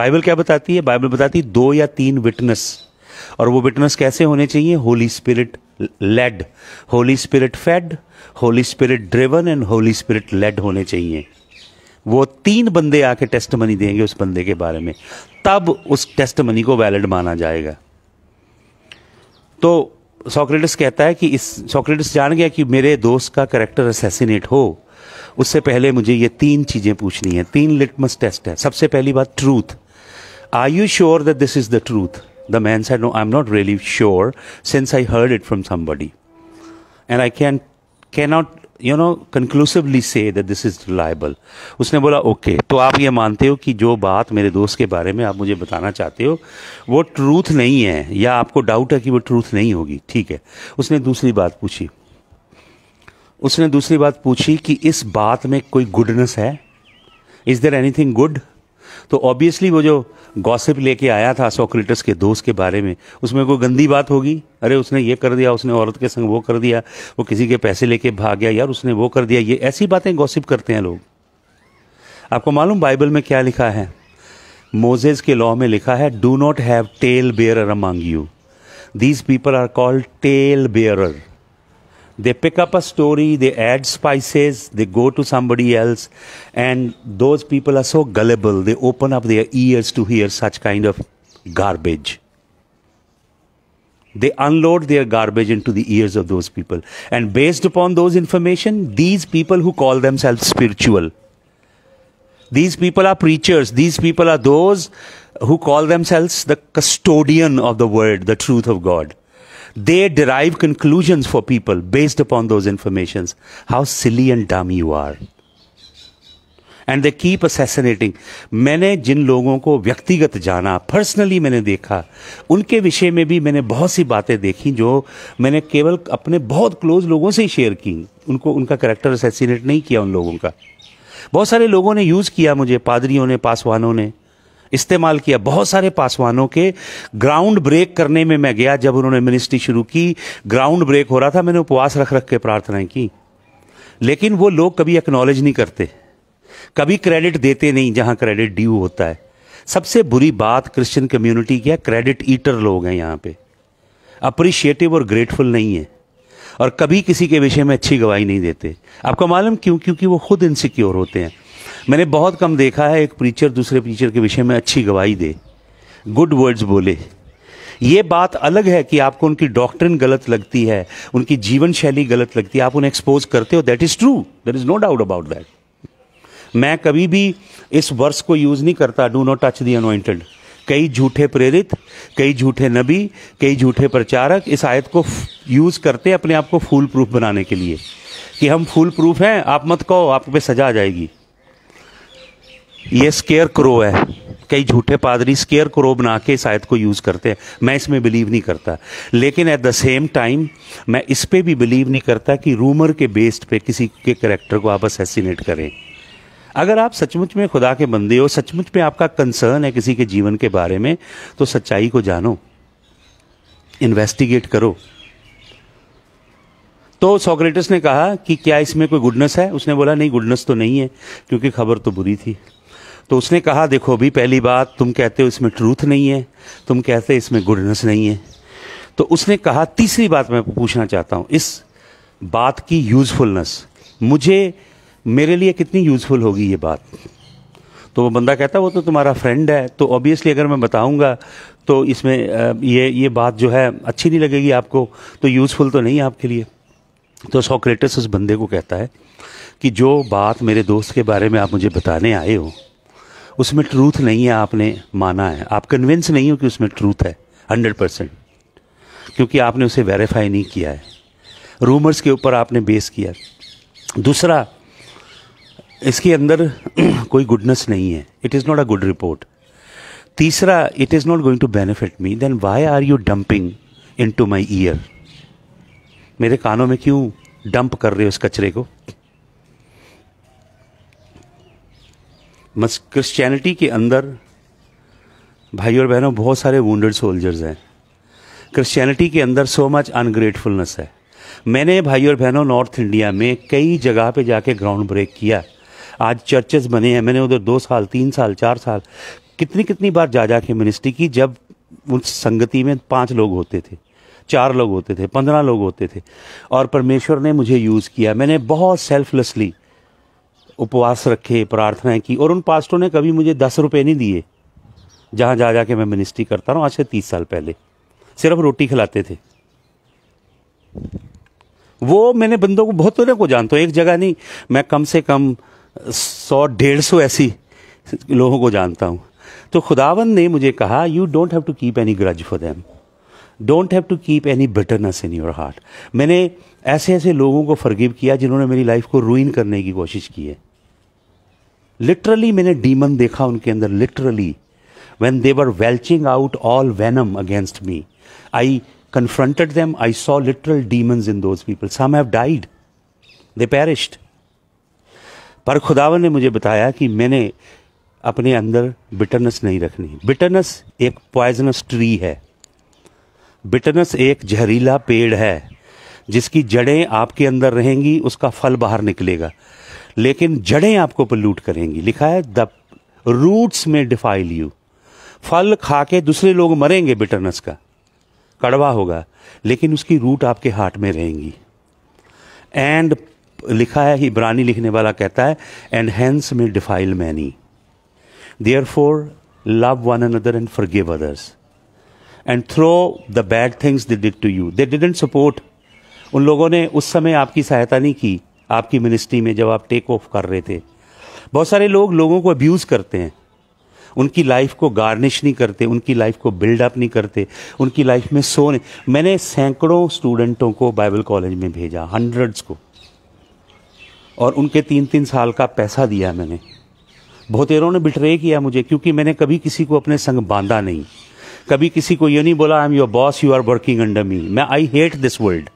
बाइबल क्या बताती है बाइबल बताती है दो या तीन विटनेस और वो विटनेस कैसे होने चाहिए holy spirit led holy spirit fed holy spirit driven and holy spirit led होने चाहिए वो तीन बंदे आके टेस्ट मनी देंगे उस बंदे के बारे में तब उस टेस्ट मनी को वैलिड माना जाएगा तो सोक्रेटिस कहता है कि इस सोक्रेटिस जान गया कि मेरे दोस्त का करेक्टर असेसिनेट हो उससे पहले मुझे ये तीन चीज़ें पूछनी है तीन लिटमस टेस्ट है सबसे पहली बात truth are you sure that this is the truth the man said no I am not really sure since I heard it from somebody and I can can not you know conclusively say that this is reliable उसने बोला okay okay, तो आप ये मानते हो कि जो बात मेरे दोस्त के बारे में आप मुझे बताना चाहते हो वो ट्रूथ नहीं है या आपको डाउट है कि वो ट्रूथ नहीं होगी ठीक है उसने दूसरी बात पूछी उसने दूसरी बात पूछी कि इस बात में कोई गुडनेस है इज़ देर एनीथिंग गुड तो ऑब्वियसली वो जो गॉसिप लेके आया था सोक्रेटस के दोस्त के बारे में उसमें कोई गंदी बात होगी अरे उसने ये कर दिया उसने औरत के संग वो कर दिया वो किसी के पैसे लेके भाग गया यार उसने वो कर दिया ये ऐसी बातें गॉसिप करते हैं लोग आपको मालूम बाइबल में क्या लिखा है मोजेज के लॉ में लिखा है do not have tale bearer among you these people are called tale bearer They pick up a story, they add spices, they go to somebody else, and those people are so gullible, they open up their ears to hear such kind of garbage. They unload their garbage into the ears of those people. And based upon those information, these people who call themselves spiritual, these people are preachers, these people are those who call themselves the custodian of the word, the truth of God. They derive conclusions for people based upon those informations. How silly and dumb you are. And they keep assassinating मैंने जिन लोगों को व्यक्तिगत जाना personally मैंने देखा उनके विषय में भी मैंने बहुत सी बातें देखी जो मैंने केवल अपने बहुत क्लोज लोगों से ही शेयर की उनको उनका करेक्टर असैसिनेट नहीं किया उन लोगों का बहुत सारे लोगों ने यूज़ किया मुझे पादरियों ने पासवानों ने इस्तेमाल किया बहुत सारे पासवानों के ग्राउंड ब्रेक करने में मैं गया जब उन्होंने मिनिस्ट्री शुरू की ग्राउंड ब्रेक हो रहा था मैंने उपवास रख रख के प्रार्थनाएं की लेकिन वो लोग कभी एक्नॉलेज नहीं करते कभी क्रेडिट देते नहीं जहां क्रेडिट ड्यू होता है सबसे बुरी बात क्रिश्चियन कम्युनिटी की है क्रेडिट ईटर लोग हैं यहाँ पे अप्रिशिएटिव और ग्रेटफुल नहीं है और कभी किसी के विषय में अच्छी गवाही नहीं देते आपको मालूम क्यों क्योंकि वो खुद इनसिक्योर होते हैं मैंने बहुत कम देखा है एक प्रीचर दूसरे प्रीचर के विषय में अच्छी गवाही दे गुड वर्ड्स बोले ये बात अलग है कि आपको उनकी डॉक्ट्रिन गलत लगती है उनकी जीवन शैली गलत लगती है आप उन्हें एक्सपोज करते हो that is true there is no doubt about that मैं कभी भी इस वर्ष को यूज़ नहीं करता do not touch the anointed कई झूठे प्रेरित कई झूठे नबी कई झूठे प्रचारक इस आयत को यूज़ करते हैं अपने आप को फूल प्रूफ बनाने के लिए कि हम फूल प्रूफ हैं आप मत कहो आप पे सजा आ जाएगी ये स्केयर क्रो है कई झूठे पादरी स्केयर क्रो बना के इस आयत को यूज़ करते हैं मैं इसमें बिलीव नहीं करता लेकिन एट द सेम टाइम मैं इस पर भी बिलीव नहीं करता कि रूमर के बेस्ड पे किसी के करेक्टर को आप असैसिनेट करें अगर आप सचमुच में खुदा के बंदे हो सचमुच में आपका कंसर्न है किसी के जीवन के बारे में तो सच्चाई को जानो इन्वेस्टिगेट करो तो सोक्रेटस ने कहा कि क्या इसमें कोई गुडनेस है उसने बोला नहीं गुडनेस तो नहीं है क्योंकि खबर तो बुरी थी तो उसने कहा देखो अभी पहली बात तुम कहते हो इसमें ट्रूथ नहीं है तुम कहते हो इसमें गुडनेस नहीं है तो उसने कहा तीसरी बात मैं पूछना चाहता हूँ इस बात की यूज़फुलनेस मुझे मेरे लिए कितनी यूज़फुल होगी ये बात तो वो बंदा कहता है वो तो तुम्हारा फ्रेंड है तो ऑब्वियसली अगर मैं बताऊंगा तो इसमें ये ये बात जो है अच्छी नहीं लगेगी आपको तो यूज़फुल तो नहीं है आपके लिए तो सॉक्रेटस उस बंदे को कहता है कि जो बात मेरे दोस्त के बारे में आप मुझे बताने आए हो उसमें ट्रूथ नहीं है आपने माना है आप कन्विंस नहीं हो कि उसमें ट्रूथ है हंड्रेड परसेंट क्योंकि आपने उसे वेरीफाई नहीं किया है रूमर्स के ऊपर आपने बेस किया दूसरा इसके अंदर कोई गुडनेस नहीं है it is not a good report तीसरा it is not going to benefit me then why are you dumping into my ear मेरे कानों में क्यों डंप कर रहे हो इस कचरे को मस क्रिश्चियनिटी के अंदर भाई और बहनों बहुत सारे वूंडेड सोल्जर्स हैं क्रिश्चियनिटी के अंदर सो मच अनग्रेटफुलनेस है मैंने भाई और बहनों नॉर्थ इंडिया में कई जगह पे जाके ग्राउंड ब्रेक किया आज चर्चेज बने हैं मैंने उधर दो साल तीन साल चार साल कितनी कितनी बार जा जा के मिनिस्ट्री की जब उस संगति में पाँच लोग होते थे चार लोग होते थे पंद्रह लोग होते थे और परमेश्वर ने मुझे यूज़ किया मैंने बहुत सेल्फलेसली उपवास रखे प्रार्थनाएं की और उन पास्टों ने कभी मुझे दस रुपये नहीं दिए जहाँ जा जा के मैं मिनिस्ट्री करता रहा आज से तीस साल पहले सिर्फ रोटी खिलाते थे वो मैंने बंदों को बहुत लोगों को जानता हूँ एक जगह नहीं मैं कम से कम सौ डेढ़ सौ ऐसी लोगों को जानता हूँ तो खुदावन ने मुझे कहा you don't have to keep any grudge for them don't have to keep any bitterness in your heart मैंने ऐसे ऐसे लोगों को फर्गीव किया जिन्होंने मेरी लाइफ को रूइन करने की कोशिश की है लिटरली मैंने डीमन देखा उनके अंदर literally when they were belching out all venom against me I confronted them I saw literal demon in those people some have died they perished पर खुदावन ने मुझे बताया कि मैंने अपने अंदर बिटरनेस नहीं रखनी बिटरनेस एक पॉइजनस ट्री है बिटरनेस एक जहरीला पेड़ है जिसकी जड़ें आपके अंदर रहेंगी उसका फल बाहर निकलेगा लेकिन जड़ें आपको पल्यूट करेंगी लिखा है द रूट्स में डिफाइल यू फल खा के दूसरे लोग मरेंगे बिटरनेस का कड़वा होगा लेकिन उसकी रूट आपके हार्ट में रहेंगी एंड लिखा है इब्रानी लिखने वाला कहता है and hence may defile many therefore love one another and forgive others and throw the bad things they did to you they didn't support उन लोगों ने उस समय आपकी सहायता नहीं की आपकी मिनिस्ट्री में जब आप टेक ऑफ कर रहे थे बहुत सारे लोग लोगों को अब्यूज़ करते हैं उनकी लाइफ को गार्निश नहीं करते उनकी लाइफ को बिल्डअप नहीं करते उनकी लाइफ में सोने मैंने सैकड़ों स्टूडेंटों को बाइबल कॉलेज में भेजा हंड्रेड्स को और उनके तीन तीन साल का पैसा दिया मैंने बहुतेरों ने बिटरे किया मुझे क्योंकि मैंने कभी किसी को अपने संग बांधा नहीं कभी किसी को ये नहीं बोला I am your boss you are working under me मैं I hate this world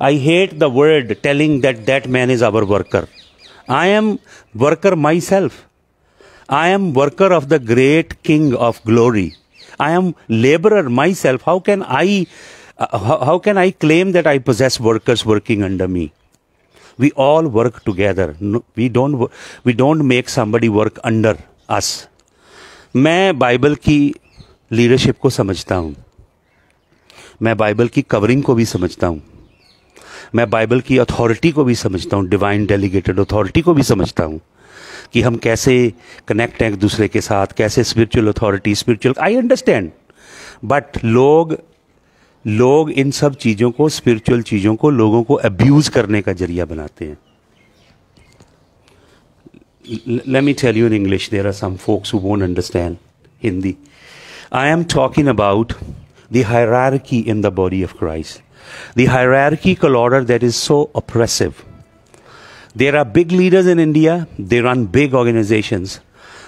I hate the word telling that that man is our worker. I am worker myself. I am worker of the great King of glory. I am laborer myself. How can I, uh, how, how can I claim that I possess workers working under me? We all work together. No, we don't, we don't make somebody work under us. मैं Bible की leadership को समझता हूँ मैं Bible की covering को भी समझता हूँ मैं बाइबल की अथॉरिटी को भी समझता हूँ डिवाइन डेलीगेटेड अथॉरिटी को भी समझता हूँ कि हम कैसे कनेक्ट हैं एक दूसरे के साथ कैसे spiritual authority spiritual I understand but लोग लोग इन सब चीज़ों को स्पिरिचुअल चीज़ों को लोगों को अब्यूज़ करने का जरिया बनाते हैं let me tell you in English there are some folks who won't understand Hindi I am talking about the hierarchy in the body of Christ the hierarchical order that is so oppressive. There are big leaders in India, they run big organizations.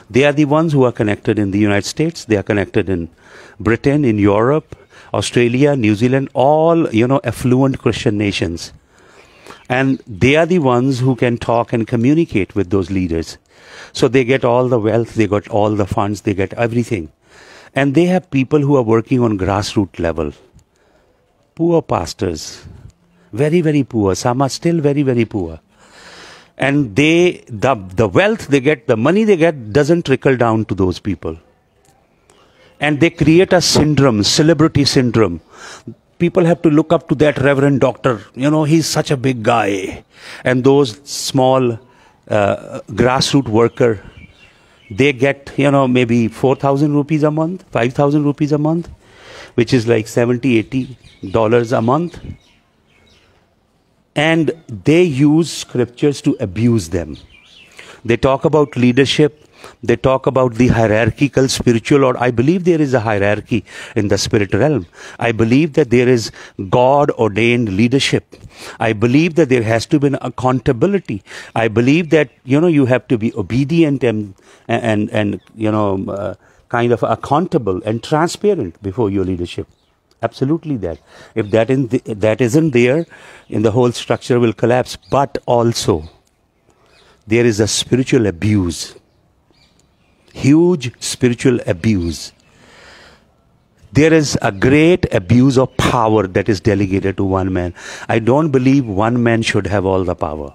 They are the ones who are connected in the United States, they are connected in Britain, in Europe, Australia, New Zealand, all, you know, affluent Christian nations. And they are the ones who can talk and communicate with those leaders. So they get all the wealth, they got all the funds, they get everything. And they have people who are working on grassroots level poor pastors, very, very poor. Some are still very, very poor. And they, the, the wealth they get, the money they get, doesn't trickle down to those people. And they create a syndrome, celebrity syndrome. People have to look up to that reverend doctor. You know, he's such a big guy. And those small uh, grassroots worker, they get, you know, maybe 4,000 rupees a month, 5,000 rupees a month which is like 70 80 dollars a month and they use scriptures to abuse them they talk about leadership they talk about the hierarchical spiritual or i believe there is a hierarchy in the spirit realm i believe that there is god ordained leadership i believe that there has to be an accountability i believe that you know you have to be obedient and and and you know uh, kind of accountable and transparent before your leadership. Absolutely that. If that, in the, that isn't there, in the whole structure will collapse. But also, there is a spiritual abuse. Huge spiritual abuse. There is a great abuse of power that is delegated to one man. I don't believe one man should have all the power.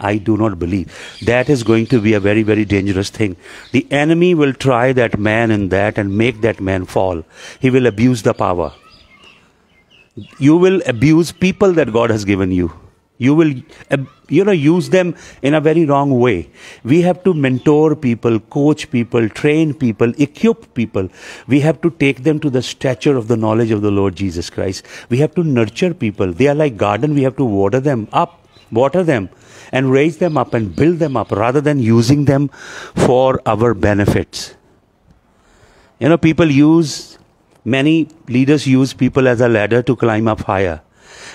I do not believe. That is going to be a very, very dangerous thing. The enemy will try that man in that and make that man fall. He will abuse the power. You will abuse people that God has given you. You will, you know, use them in a very wrong way. We have to mentor people, coach people, train people, equip people. We have to take them to the stature of the knowledge of the Lord Jesus Christ. We have to nurture people. They are like garden. We have to water them up, water them and raise them up and build them up rather than using them for our benefits. You know, people use, many leaders use people as a ladder to climb up higher.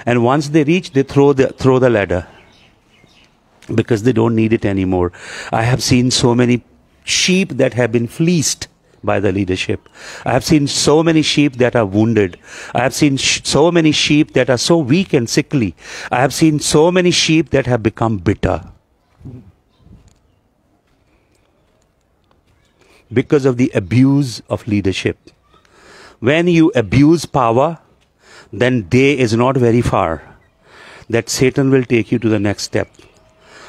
And once they reach, they throw the, throw the ladder because they don't need it anymore. I have seen so many sheep that have been fleeced by the leadership. I have seen so many sheep that are wounded. I have seen sh- so many sheep that are so weak and sickly. I have seen so many sheep that have become bitter. Because of the abuse of leadership. When you abuse power, then day is not very far that Satan will take you to the next step.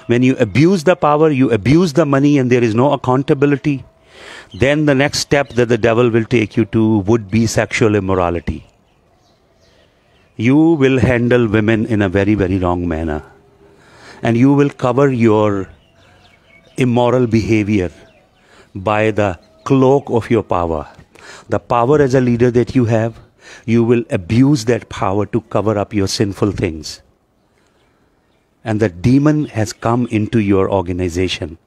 When you abuse the power, you abuse the money, and there is no accountability then the next step that the devil will take you to would be sexual immorality. You will handle women in a very, very wrong manner. And you will cover your immoral behavior by the cloak of your power. The power as a leader that you have, you will abuse that power to cover up your sinful things. And the demon has come into your organization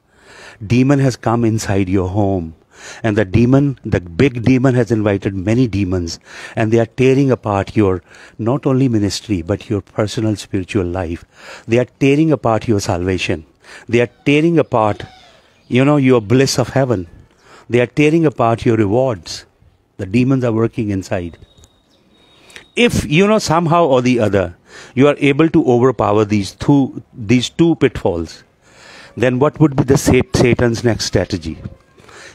demon has come inside your home. And the demon, the big demon has invited many demons and they are tearing apart your not only ministry, but your personal spiritual life. They are tearing apart your salvation. They are tearing apart, you know, your bliss of heaven. They are tearing apart your rewards. The demons are working inside. If, you know, somehow or the other, you are able to overpower these two, these two pitfalls, then what would be the Satan's next strategy?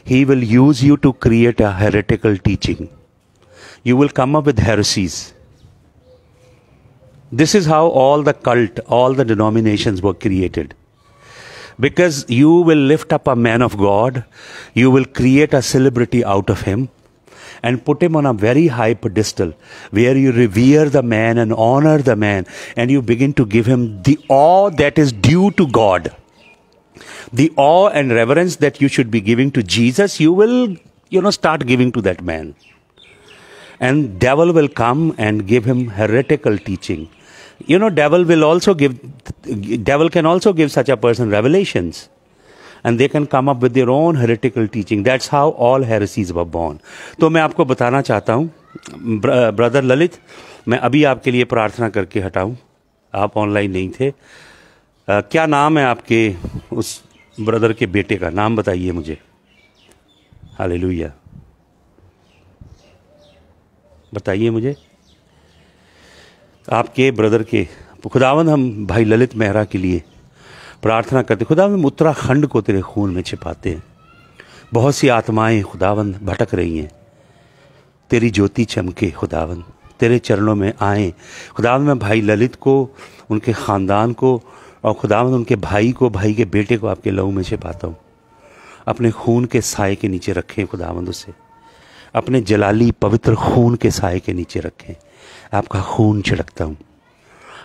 He will use you to create a heretical teaching. You will come up with heresies. This is how all the cult, all the denominations were created. Because you will lift up a man of God, you will create a celebrity out of him, and put him on a very high pedestal where you revere the man and honor the man and you begin to give him the awe that is due to God. the awe and reverence that you should be giving to Jesus, you will, you know, start giving to that man. And devil will come and give him heretical teaching. You know, devil will also give, devil can also give such a person revelations. And they can come up with their own heretical teaching. That's how all heresies were born. So I want to tell you, Brother Lalit, I अभी आपके लिए प्रार्थना करके हटाऊँ आप online नहीं थे uh, क्या नाम है आपके उस ब्रदर के बेटे का नाम बताइए मुझे लुया बताइए मुझे आपके ब्रदर के खुदावन हम भाई ललित मेहरा के लिए प्रार्थना करते खुदावन हम उत्तराखंड को तेरे खून में छिपाते हैं बहुत सी आत्माएं खुदावन भटक रही हैं तेरी ज्योति चमके खुदावन तेरे चरणों में आए खुदावन में भाई ललित को उनके ख़ानदान को और खुदावंद उनके भाई को भाई के बेटे को आपके लहू में छिपाता हूँ अपने खून के साय के नीचे रखें खुदावंद उसे अपने जलाली पवित्र खून के साय के नीचे रखें आपका खून छिड़कता हूँ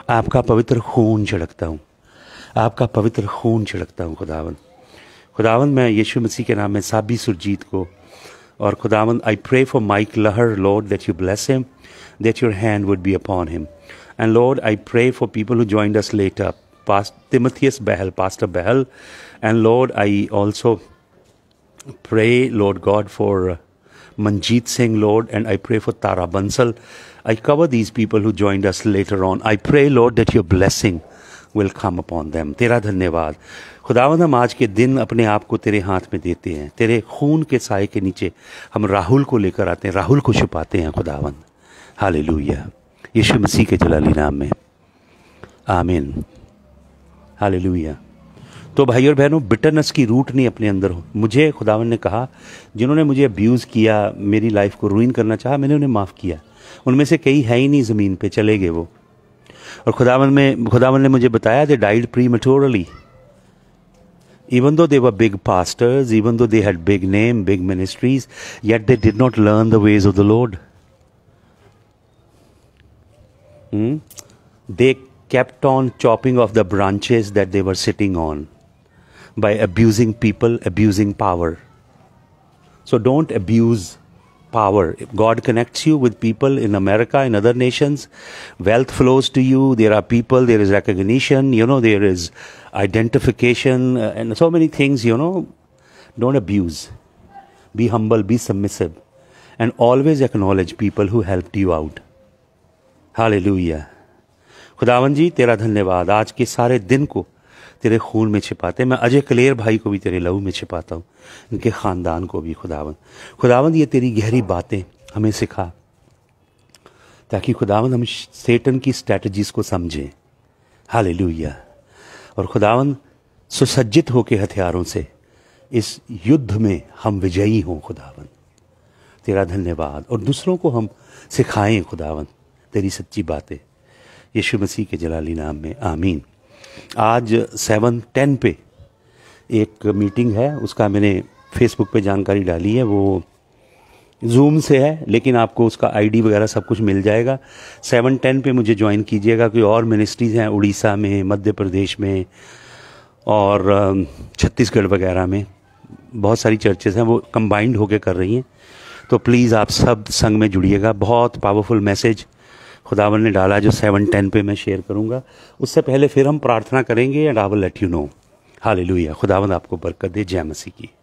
आपका पवित्र खून छिड़कता हूँ आपका पवित्र खून छिड़कता हूँ खुदावंद खुदावंद मैं यीशु मसीह के नाम में साबी सुरजीत को और खुदावंद आई प्रे फॉर माइक लहर lord that you bless him that your hand would be upon him and lord I pray for people who joined us late up past Timotheus Behel, Pastor Behel. And Lord, I also pray, Lord God, for Manjeet Singh, Lord, and I pray for Tara Bansal. I cover these people who joined us later on. I pray, Lord, that your blessing will come upon them tera dhanyawad खुदावंद हम आज के दिन अपने आप को तेरे हाथ में देते हैं तेरे खून के साय के नीचे हम राहुल को लेकर आते हैं राहुल को छुपाते हैं खुदावंद हालेलुया यीशु मसीह के जलाली नाम में आमीन हालेलुया तो भाई और बहनों बिटरनेस की रूट नहीं अपने अंदर हो मुझे खुदावन ने कहा जिन्होंने मुझे अब्यूज़ किया मेरी लाइफ को रूइन करना चाहा मैंने उन्हें माफ़ किया उनमें से कई है ही नहीं ज़मीन पे चले गए वो और खुदावन में खुदावन ने मुझे बताया they died prematurely even though they were big pastors, even though they had big name, big ministries, yet they did not learn the ways of the Lord. Hmm? They kept on chopping off the branches that they were sitting on by abusing people, abusing power. So don't abuse power. God connects you with people in America, in other nations. Wealth flows to you. There are people, there is recognition, you know, there is identification uh, and so many things, you know. Don't abuse. Be humble, be submissive, and always acknowledge people who helped you out. Hallelujah. खुदावन जी तेरा धन्यवाद आज के सारे दिन को तेरे खून में छिपाते मैं अजय कलेर भाई को भी तेरे लहू में छिपाता हूँ इनके ख़ानदान को भी खुदावन खुदावन ये तेरी गहरी बातें हमें सिखा ताकि खुदावन हम सेटन की स्ट्रैटजीज़ को समझें हाल और खुदावन सुसज्जित होकर हथियारों से इस युद्ध में हम विजयी हों खुदावन तेरा धन्यवाद और दूसरों को हम सिखाएं खुदावन तेरी सच्ची बातें यीशु मसीह के जलाली नाम में आमीन आज सेवन टेन पे एक मीटिंग है उसका मैंने फेसबुक पे जानकारी डाली है वो जूम से है लेकिन आपको उसका आईडी वगैरह सब कुछ मिल जाएगा सेवन टेन पे मुझे ज्वाइन कीजिएगा कोई और मिनिस्ट्रीज़ हैं उड़ीसा में मध्य प्रदेश में और छत्तीसगढ़ वगैरह में बहुत सारी चर्चेज़ हैं वो कंबाइंड होके कर रही हैं तो प्लीज़ आप सब संग में जुड़िएगा बहुत पावरफुल मैसेज खुदावन ने डाला जो सेवन टेन पे मैं शेयर करूँगा उससे पहले फिर हम प्रार्थना करेंगे and I will let you know लुहिया खुदावन आपको बरकत दे जय मसीह की